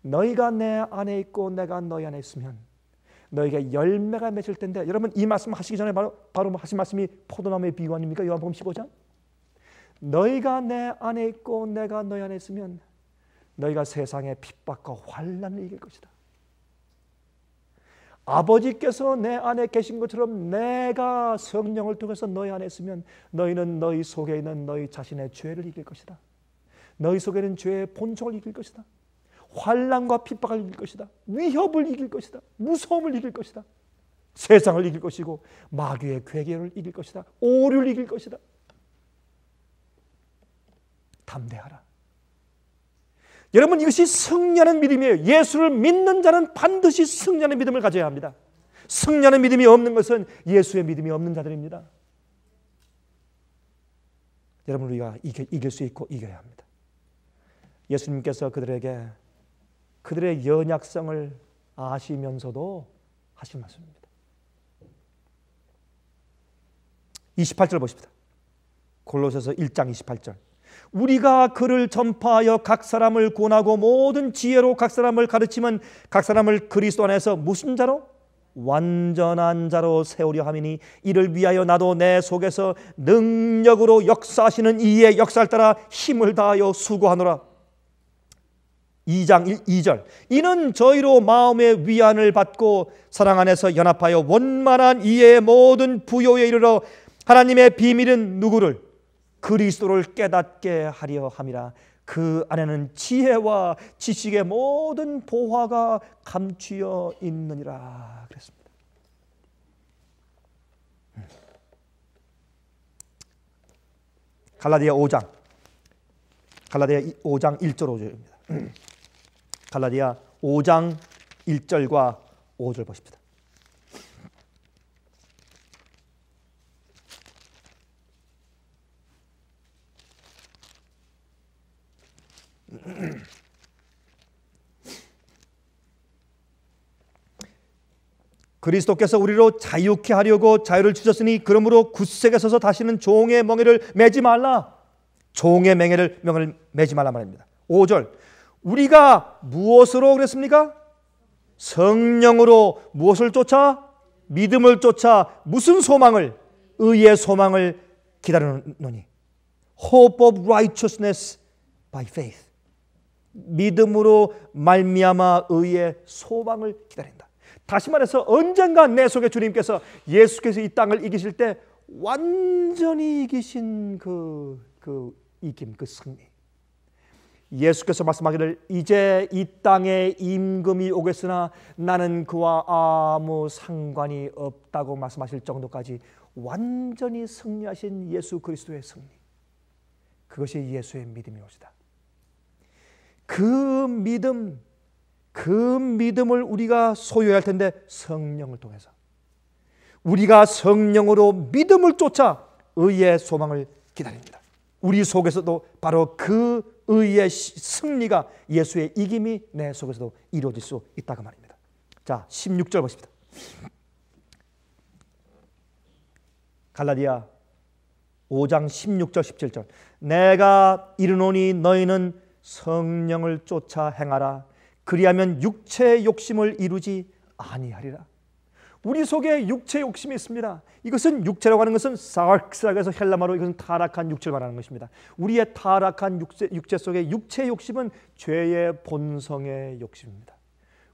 너희가 내 안에 있고 내가 너희 안에 있으면 너희가 열매가 맺을 텐데 여러분 이 말씀 하시기 전에 바로 바로 뭐 하신 말씀이 포도나무의 비유 아닙니까? 요한복음 15장. 너희가 내 안에 있고 내가 너희 안에 있으면 너희가 세상의 핍박과 환난을 이길 것이다. 아버지께서 내 안에 계신 것처럼 내가 성령을 통해서 너희 안에 있으면 너희는 너희 속에 있는 너희 자신의 죄를 이길 것이다. 너희 속에는 죄의 본총을 이길 것이다. 환란과 핍박을 이길 것이다. 위협을 이길 것이다. 무서움을 이길 것이다. 세상을 이길 것이고 마귀의 괴계를 이길 것이다. 오류를 이길 것이다. 담대하라. 여러분 이것이 승리하는 믿음이에요. 예수를 믿는 자는 반드시 승리하는 믿음을 가져야 합니다. 승리하는 믿음이 없는 것은 예수의 믿음이 없는 자들입니다. 여러분 우리가 이길, 이길 수 있고 이겨야 합니다. 예수님께서 그들에게 그들의 연약성을 아시면서도 하신 말씀입니다. 28절 보십니다. 골로새서 1장 28절. 우리가 그를 전파하여 각 사람을 권하고 모든 지혜로 각 사람을 가르치면 각 사람을 그리스도 안에서 무슨 자로 완전한 자로 세우려 함이니 이를 위하여 나도 내 속에서 능력으로 역사하시는 이의 역사를 따라 힘을 다하여 수고하노라 2장 1, 2절 이는 저희로 마음의 위안을 받고 사랑 안에서 연합하여 원만한 이해의 모든 부요에 이르러 하나님의 비밀은 누구를 그리스도를 깨닫게 하려 함이라 그 안에는 지혜와 지식의 모든 보화가 감추어 있느니라 그랬습니다. 갈라디아 5장 갈라디아 5장 1절 5절입니다. 갈라디아 5장 1절과 5절 보십니다. 그리스도께서 우리로 자유케 하려고 자유를 주셨으니 그러므로 굳세게 서서 다시는 종의 멍에를 매지 말라. 종의 맹해를 명을 매지 말라 말입니다. 5절 우리가 무엇으로 그랬습니까? 성령으로 무엇을 쫓아? 믿음을 쫓아 무슨 소망을? 의의 소망을 기다리노니. Hope of righteousness by faith. 믿음으로 말미암아 의의 소망을 기다린다. 다시 말해서 언젠가 내 속에 주님께서 예수께서 이 땅을 이기실 때 완전히 이기신 그, 그 이김, 그 승리. 예수께서 말씀하기를 이제 이 땅에 임금이 오겠으나 나는 그와 아무 상관이 없다고 말씀하실 정도까지 완전히 승리하신 예수 그리스도의 승리. 그것이 예수의 믿음이옵시다. 그 믿음, 그 믿음을 우리가 소유해야 할 텐데 성령을 통해서. 우리가 성령으로 믿음을 쫓아 의의 소망을 기다립니다. 우리 속에서도 바로 그 의의 승리가 예수의 이김이 내 속에서도 이루어질 수 있다고 말입니다. 자, 16절 보십니다. 갈라디아 5장 16절 17절 내가 이르노니 너희는 성령을 쫓아 행하라 그리하면 육체의 욕심을 이루지 아니하리라 우리 속에 육체 욕심이 있습니다. 이것은 육체라고 하는 것은 사악스라고 해서 헬라마로 이것은 타락한 육체를 말하는 것입니다. 우리의 타락한 육체, 육체 속의 육체 욕심은 죄의 본성의 욕심입니다.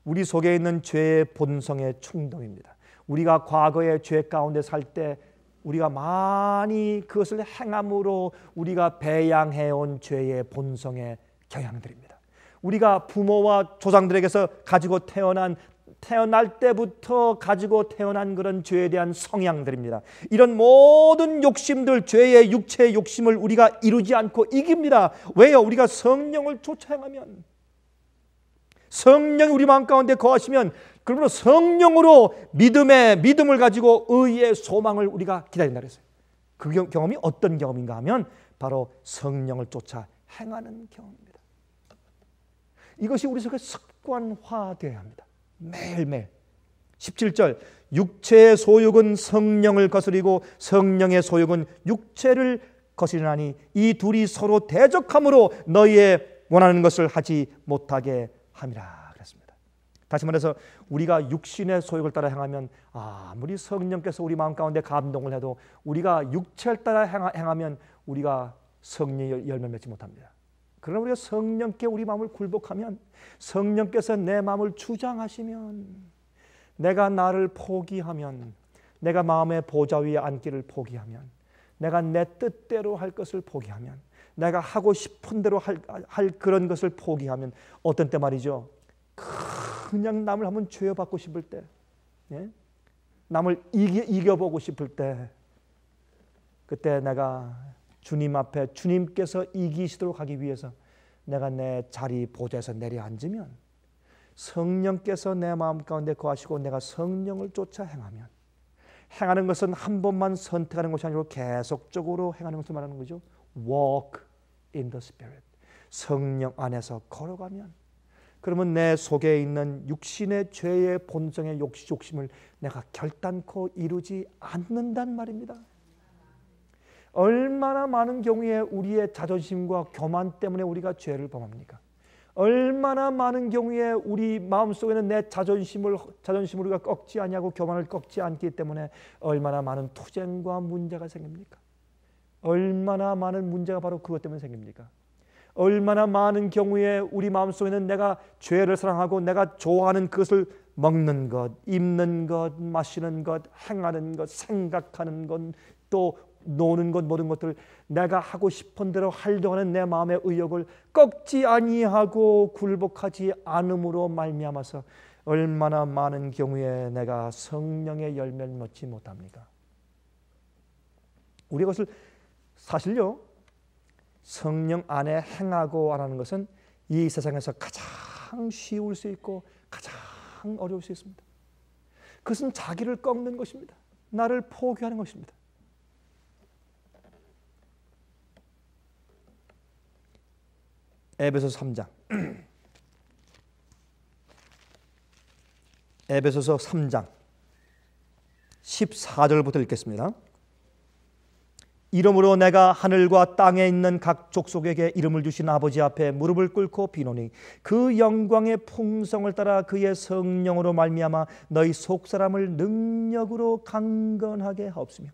우리 속에 있는 죄의 본성의 충동입니다. 우리가 과거의 죄 가운데 살 때 우리가 많이 그것을 행함으로 우리가 배양해온 죄의 본성의 경향들입니다. 우리가 부모와 조상들에게서 가지고 태어난 태어날 때부터 가지고 태어난 그런 죄에 대한 성향들입니다. 이런 모든 욕심들, 죄의 육체의 욕심을 우리가 이루지 않고 이깁니다. 왜요? 우리가 성령을 쫓아 행하면 성령이 우리 마음 가운데 거하시면 그러므로 성령으로 믿음의 믿음을 가지고 의의 소망을 우리가 기다린다 그랬어요. 그 경험이 어떤 경험인가 하면 바로 성령을 쫓아 행하는 경험입니다. 이것이 우리 속에 습관화되어야 합니다. 매일매일. 17절 육체의 소욕은 성령을 거스리고 성령의 소욕은 육체를 거스리나니 이 둘이 서로 대적함으로 너희의 원하는 것을 하지 못하게 함이라 그랬습니다. 다시 말해서 우리가 육신의 소욕을 따라 행하면 아무리 성령께서 우리 마음 가운데 감동을 해도 우리가 육체를 따라 행하면 우리가 성령의 열매 맺지 못합니다. 그러나 우리가 성령께 우리 마음을 굴복하면 성령께서 내 마음을 주장하시면 내가 나를 포기하면 내가 마음의 보좌 위에 앉기를 포기하면 내가 내 뜻대로 할 것을 포기하면 내가 하고 싶은 대로 할, 할 그런 것을 포기하면 어떤 때 말이죠. 그냥 남을 한번 죄받고 어 싶을 때 예? 남을 이겨, 이겨보고 싶을 때 그때 내가 주님 앞에 주님께서 이기시도록 하기 위해서 내가 내 자리 보좌에서 내려앉으면 성령께서 내 마음 가운데 거하시고 내가 성령을 쫓아 행하면 행하는 것은 한 번만 선택하는 것이 아니고 계속적으로 행하는 것을 말하는 거죠. Walk in the Spirit. 성령 안에서 걸어가면 그러면 내 속에 있는 육신의 죄의 본성의 욕심을 내가 결단코 이루지 않는단 말입니다. 얼마나 많은 경우에 우리의 자존심과 교만 때문에 우리가 죄를 범합니까? 얼마나 많은 경우에 우리 마음속에는 내 자존심을 자존심을 우리가 꺾지 아니하고 교만을 꺾지 않기 때문에 얼마나 많은 투쟁과 문제가 생깁니까? 얼마나 많은 문제가 바로 그것 때문에 생깁니까? 얼마나 많은 경우에 우리 마음속에는 내가 죄를 사랑하고 내가 좋아하는 그것을 먹는 것, 입는 것, 마시는 것, 행하는 것, 생각하는 것, 또 노는 것 모든 것들 내가 하고 싶은 대로 하려 하는 내 마음의 의욕을 꺾지 아니하고 굴복하지 않음으로 말미암아서 얼마나 많은 경우에 내가 성령의 열매를 맺지 못합니까? 우리 것을 사실요 성령 안에 행하고 하는 것은 이 세상에서 가장 쉬울 수 있고 가장 어려울 수 있습니다. 그것은 자기를 꺾는 것입니다. 나를 포기하는 것입니다. 에베소 3장. 에베소서 3장 14절부터 읽겠습니다. 이름으로 내가 하늘과 땅에 있는 각 족속에게 이름을 주신 아버지 앞에 무릎을 꿇고 비노니 그 영광의 풍성을 따라 그의 성령으로 말미암아 너희 속 사람을 능력으로 강건하게 하옵시며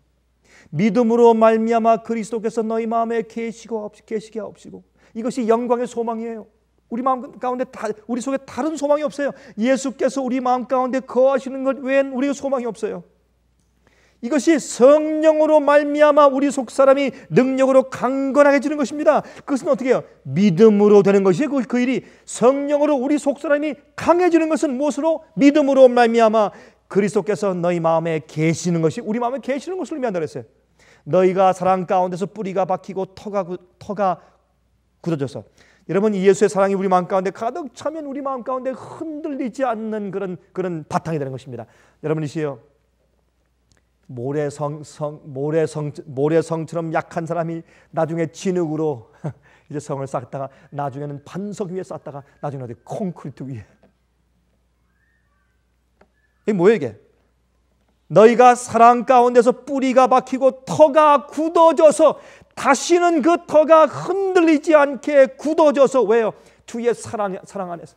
믿음으로 말미암아 그리스도께서 너희 마음에 계시고 계시게 하옵시고 이것이 영광의 소망이에요. 우리 마음 가운데 다, 우리 속에 다른 소망이 없어요. 예수께서 우리 마음 가운데 거하시는 것 외엔 우리의 소망이 없어요. 이것이 성령으로 말미암아 우리 속 사람이 능력으로 강건하게지는 것입니다. 그것은 어떻게 요 믿음으로 되는 것이 그, 그 일이 성령으로 우리 속 사람이 강해지는 것은 무엇으로? 믿음으로 말미암아 그리스도께서 너희 마음에 계시는 것이 우리 마음에 계시는 것을 의미한다 그랬어요. 너희가 사랑 가운데서 뿌리가 박히고 터가 터가 굳어져서 여러분 예수의 사랑이 우리 마음 가운데 가득 차면 우리 마음 가운데 흔들리지 않는 그런 그런 바탕이 되는 것입니다. 여러분 이시여 모래성 성 모래성 모래성처럼 약한 사람이 나중에 진흙으로 이제 성을 쌓다가 나중에는 반석 위에 쌓다가 나중에 어디 콘크리트 위에 이게 뭐예요 이게? 너희가 사랑 가운데서 뿌리가 박히고 터가 굳어져서 다시는 그 터가 흔들리지 않게 굳어져서 왜요? 주의 사랑, 사랑 안에서.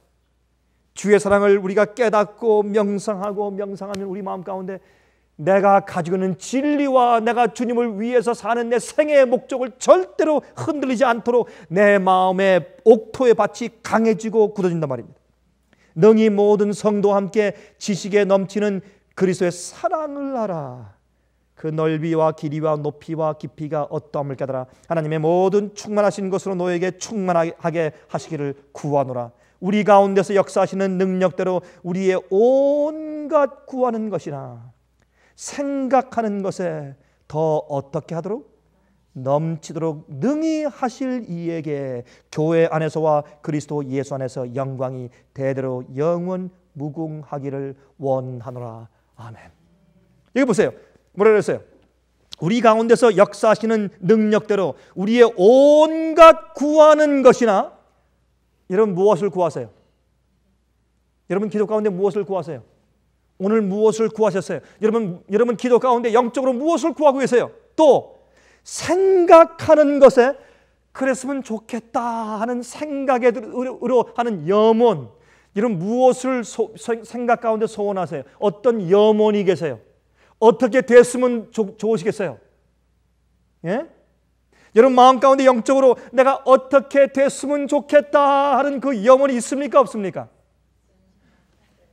주의 사랑을 우리가 깨닫고 명상하고 명상하면 우리 마음 가운데 내가 가지고 있는 진리와 내가 주님을 위해서 사는 내 생애의 목적을 절대로 흔들리지 않도록 내 마음의 옥토의 밭이 강해지고 굳어진단 말입니다. 능히 모든 성도와 함께 지식에 넘치는 그리스의 사랑을 알아. 그 넓이와 길이와 높이와 깊이가 어떠함을 깨달아 하나님의 모든 충만하신 것으로 너에게 충만하게 하시기를 구하노라. 우리 가운데서 역사하시는 능력대로 우리의 온갖 구하는 것이나 생각하는 것에 더 어떻게 하도록 넘치도록 능히 하실 이에게 교회 안에서와 그리스도 예수 안에서 영광이 대대로 영원 무궁하기를 원하노라. 아멘. 여기 보세요. 뭐라 그랬어요? 우리 가운데서 역사하시는 능력대로 우리의 온갖 구하는 것이나 여러분 무엇을 구하세요? 여러분 기도 가운데 무엇을 구하세요? 오늘 무엇을 구하셨어요? 여러분 여러분 기도 가운데 영적으로 무엇을 구하고 계세요? 또 생각하는 것에 그랬으면 좋겠다 하는 생각에 의로 하는 염원 여러 무엇을 소, 생각 가운데 소원하세요? 어떤 염원이 계세요? 어떻게 됐으면 좋, 으시겠어요 예? 여러분 마음 가운데 영적으로 내가 어떻게 됐으면 좋겠다 하는 그 염원이 있습니까 없습니까?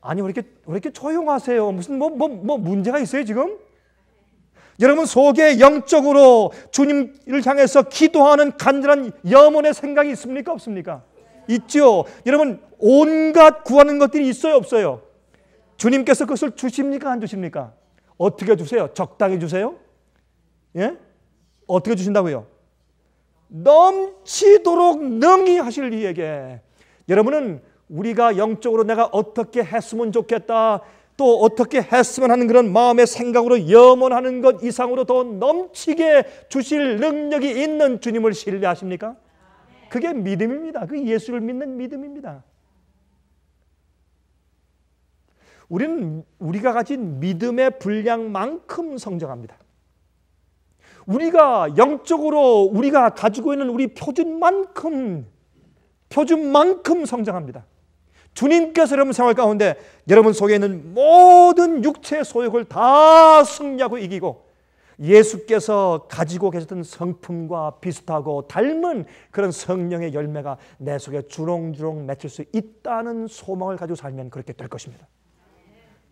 아니 왜 이렇게 왜 이렇게 조용하세요? 무슨 뭐 뭐, 뭐 문제가 있어요 지금? 여러분 속에 영적으로 주님을 향해서 기도하는 간절한 염원의 생각이 있습니까 없습니까? 있죠. 여러분 온갖 구하는 것들이 있어요 없어요? 주님께서 그것을 주십니까 안 주십니까? 어떻게 주세요? 적당히 주세요? 예? 어떻게 주신다고요? 넘치도록 능히 하실 이에게 여러분은 우리가 영적으로 내가 어떻게 했으면 좋겠다 또 어떻게 했으면 하는 그런 마음의 생각으로 염원하는 것 이상으로 더 넘치게 주실 능력이 있는 주님을 신뢰하십니까? 그게 믿음입니다. 그 예수를 믿는 믿음입니다. 우리는 우리가 가진 믿음의 분량만큼 성장합니다. 우리가 영적으로 우리가 가지고 있는 우리 표준만큼 표준만큼 성장합니다. 주님께서 여러분 생활 가운데 여러분 속에 있는 모든 육체의 소욕을 다 승리하고 이기고 예수께서 가지고 계셨던 성품과 비슷하고 닮은 그런 성령의 열매가 내 속에 주렁주렁 맺힐 수 있다는 소망을 가지고 살면 그렇게 될 것입니다.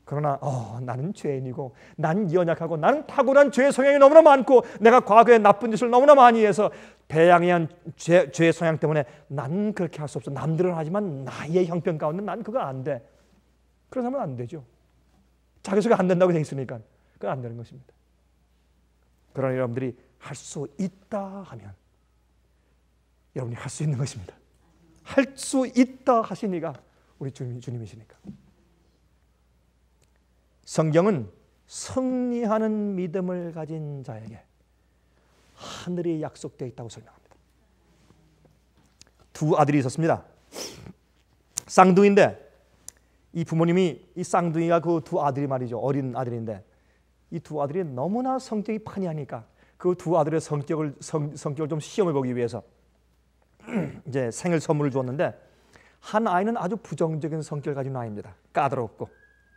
그러나 어, 나는 죄인이고 난 연약하고 나는 타고난 죄 성향이 너무나 많고 내가 과거에 나쁜 짓을 너무나 많이 해서 배양이한 죄, 죄 성향 때문에 난 그렇게 할 수 없어. 남들은 하지만 나의 형편 가운데 난 그거 안 돼. 그런 사람은 안 되죠. 자기소개 안 된다고 돼 있으니까 그건 안 되는 것입니다. 그러나 여러분들이 할 수 있다 하면 여러분이 할 수 있는 것입니다. 할 수 있다 하시니가 우리 주님, 주님이시니까. 성경은 승리하는 믿음을 가진 자에게 하늘이 약속되어 있다고 설명합니다. 두 아들이 있었습니다. 쌍둥이인데 이 부모님이 이 쌍둥이가 그 두 아들이 말이죠. 어린 아들인데 이 두 아들이 너무나 성격이 판이하니까 그 두 아들의 성격을 성, 성격을 좀 시험해 보기 위해서 이제 생일 선물을 주었는데 한 아이는 아주 부정적인 성격을 가진 아이입니다. 까다롭고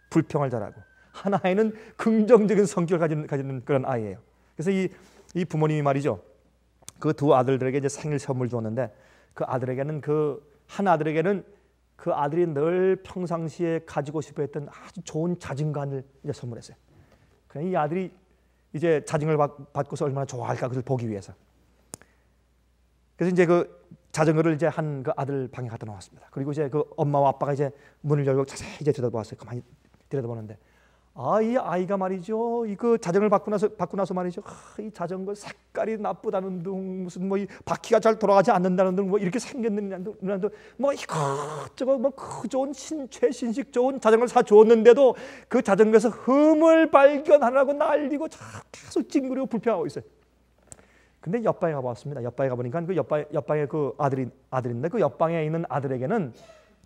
불평을 잘하고 하나에는 긍정적인 성격을 가지는, 가지 그런 아이예요. 그래서 이, 이 부모님이 말이죠. 그 두 아들들에게 이제 생일 선물 줬는데 그 아들에게는 그 한 아들에게는 그 아들이 늘 평상시에 가지고 싶어 했던 아주 좋은 자진관을 이제 선물했어요. 그냥 그러니까 이 아들이 이제 자증을 받고서 얼마나 좋아할까 그걸 보기 위해서. 그래서 이제 그 자전거를 이제 한 그 아들 방에 갖다 놓았습니다. 그리고 이제 그 엄마와 아빠가 이제 문을 열고 자세히 이제 들여다보았어요. 가만히 들여다보는데 아, 이 아이가 말이죠. 이 그자전을를 바꾸 나서, 바꾸 나서 말이죠. 아, 이 자전거 색깔이 나쁘다는 둥, 무슨 뭐 이 바퀴가 잘 돌아가지 않는다는 둥, 뭐 이렇게 생겼는 둥, 뭐이거저거 뭐그 뭐 좋은 신, 최신식 좋은 자전거를 사줬는데도 그 자전거에서 흠을 발견하라고 날리고 계속 찡그리고 불평하고 있어요. 근데 옆방에 가봤습니다. 옆방에 가보니까 그 옆방, 옆방에 그 아들이, 아들인데 그 옆방에 있는 아들에게는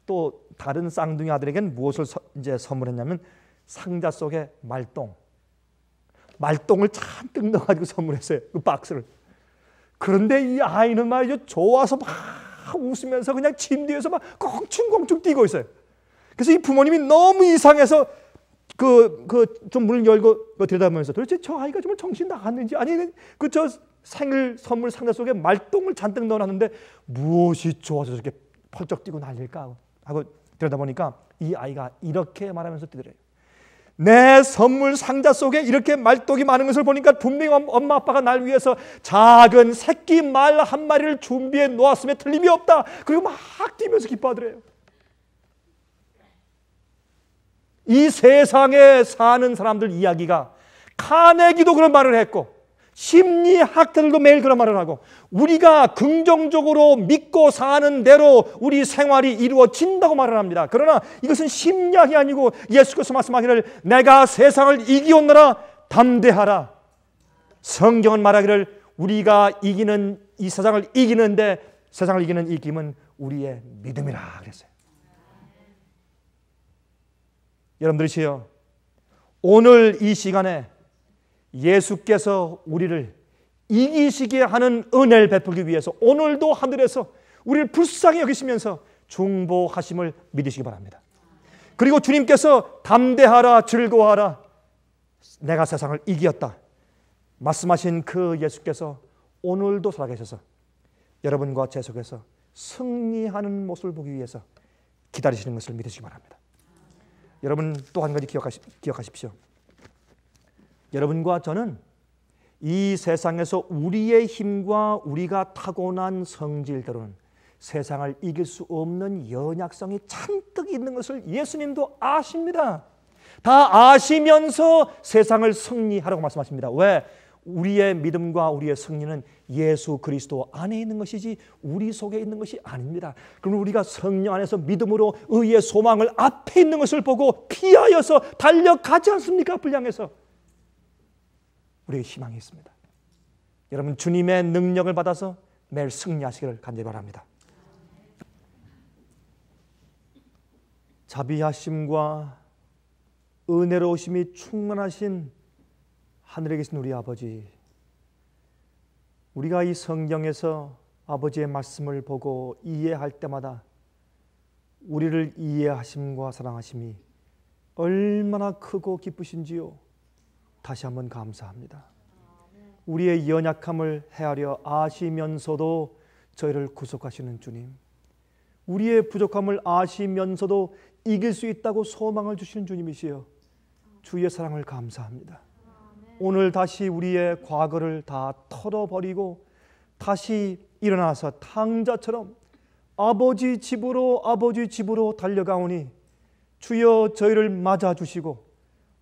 또 다른 쌍둥이 아들에게는 무엇을 서, 이제 선물했냐면 상자 속에 말똥. 말똥을 잔뜩 넣어가지고 선물했어요. 그 박스를. 그런데 이 아이는 말이죠. 좋아서 막 웃으면서 그냥 침대에서 막껑충꽁충 뛰고 있어요. 그래서 이 부모님이 너무 이상해서 그, 그, 좀 문을 열고 그 들여다보면서 도대체 저 아이가 정말 정신 나갔는지, 아니, 그, 저 생일 선물 상자 속에 말똥을 잔뜩 넣어놨는데 무엇이 좋아서 이렇게 펄쩍 뛰고 난릴까 하고, 하고 들여다보니까 이 아이가 이렇게 말하면서 뛰더래요. 내 선물 상자 속에 이렇게 말뚝이 많은 것을 보니까 분명히 엄마 아빠가 날 위해서 작은 새끼 말 한 마리를 준비해 놓았음에 틀림이 없다. 그리고 막 뛰면서 기뻐하더래요. 이 세상에 사는 사람들 이야기가 카네기도 그런 말을 했고 심리학자들도 매일 그런 말을 하고 우리가 긍정적으로 믿고 사는 대로 우리 생활이 이루어진다고 말을 합니다. 그러나 이것은 심리학이 아니고 예수께서 말씀하기를 내가 세상을 이기었느라 담대하라. 성경은 말하기를 우리가 이기는 이 세상을 이기는데 세상을 이기는 이 김은 우리의 믿음이라 그랬어요. 여러분들이시여 오늘 이 시간에 예수께서 우리를 이기시게 하는 은혜를 베풀기 위해서 오늘도 하늘에서 우리를 불쌍히 여기시면서 중보하심을 믿으시기 바랍니다. 그리고 주님께서 담대하라 즐거워하라 내가 세상을 이기었다 말씀하신 그 예수께서 오늘도 살아계셔서 여러분과 제 속에서 승리하는 모습을 보기 위해서 기다리시는 것을 믿으시기 바랍니다. 여러분 또 한 가지 기억하시, 기억하십시오. 여러분과 저는 이 세상에서 우리의 힘과 우리가 타고난 성질대로는 세상을 이길 수 없는 연약성이 잔뜩 있는 것을 예수님도 아십니다. 다 아시면서 세상을 승리하라고 말씀하십니다. 왜? 우리의 믿음과 우리의 승리는 예수 그리스도 안에 있는 것이지 우리 속에 있는 것이 아닙니다. 그럼 우리가 성령 안에서 믿음으로 의의 소망을 앞에 있는 것을 보고 피하여서 달려가지 않습니까? 불량에서. 우리의 희망이 있습니다. 여러분 주님의 능력을 받아서 매일 승리하시기를 간절히 바랍니다. 자비하심과 은혜로우심이 충만하신 하늘에 계신 우리 아버지 우리가 이 성경에서 아버지의 말씀을 보고 이해할 때마다 우리를 이해하심과 사랑하심이 얼마나 크고 기쁘신지요. 다시 한번 감사합니다. 우리의 연약함을 헤아려 아시면서도 저희를 구속하시는 주님, 우리의 부족함을 아시면서도 이길 수 있다고 소망을 주시는 주님이시여 주의 사랑을 감사합니다. 오늘 다시 우리의 과거를 다 털어버리고 다시 일어나서 탕자처럼 아버지 집으로 아버지 집으로 달려가오니 주여 저희를 맞아주시고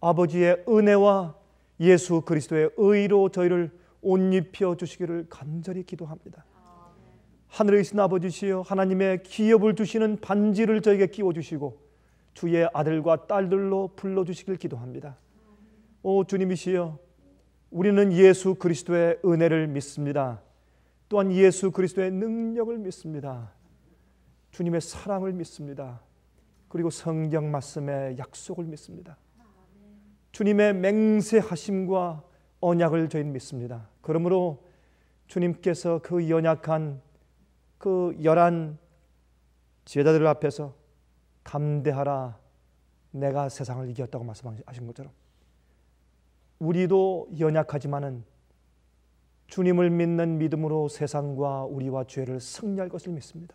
아버지의 은혜와 예수 그리스도의 의로 저희를 옷 입혀 주시기를 간절히 기도합니다. 하늘에 있는 아버지시여 하나님의 기업을 주시는 반지를 저에게 끼워 주시고 주의 아들과 딸들로 불러 주시길 기도합니다. 오 주님이시여 우리는 예수 그리스도의 은혜를 믿습니다. 또한 예수 그리스도의 능력을 믿습니다. 주님의 사랑을 믿습니다. 그리고 성경 말씀의 약속을 믿습니다. 주님의 맹세하심과 언약을 저희는 믿습니다. 그러므로 주님께서 그 연약한 그 열한 제자들 앞에서 담대하라 내가 세상을 이겼다고 말씀하신 것처럼 우리도 연약하지만은 주님을 믿는 믿음으로 세상과 우리와 죄를 승리할 것을 믿습니다.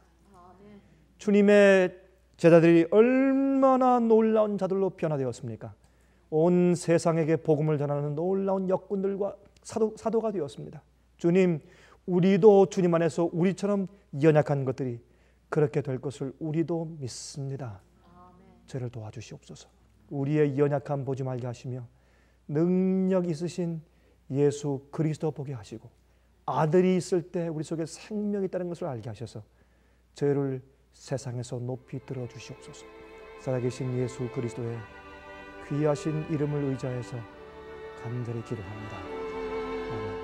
주님의 제자들이 얼마나 놀라운 자들로 변화되었습니까? 온 세상에게 복음을 전하는 놀라운 역군들과 사도, 사도가 되었습니다. 주님, 우리도 주님 안에서 우리처럼 연약한 것들이 그렇게 될 것을 우리도 믿습니다. 저를 도와주시옵소서. 우리의 연약함 보지 말게 하시며 능력 있으신 예수 그리스도 보게 하시고 아들이 있을 때 우리 속에 생명이 있다는 것을 알게 하셔서 저를 세상에서 높이 들어 주시옵소서. 살아계신 예수 그리스도의 귀하신 이름을 의지하서 간절히 기도합니다. 아멘.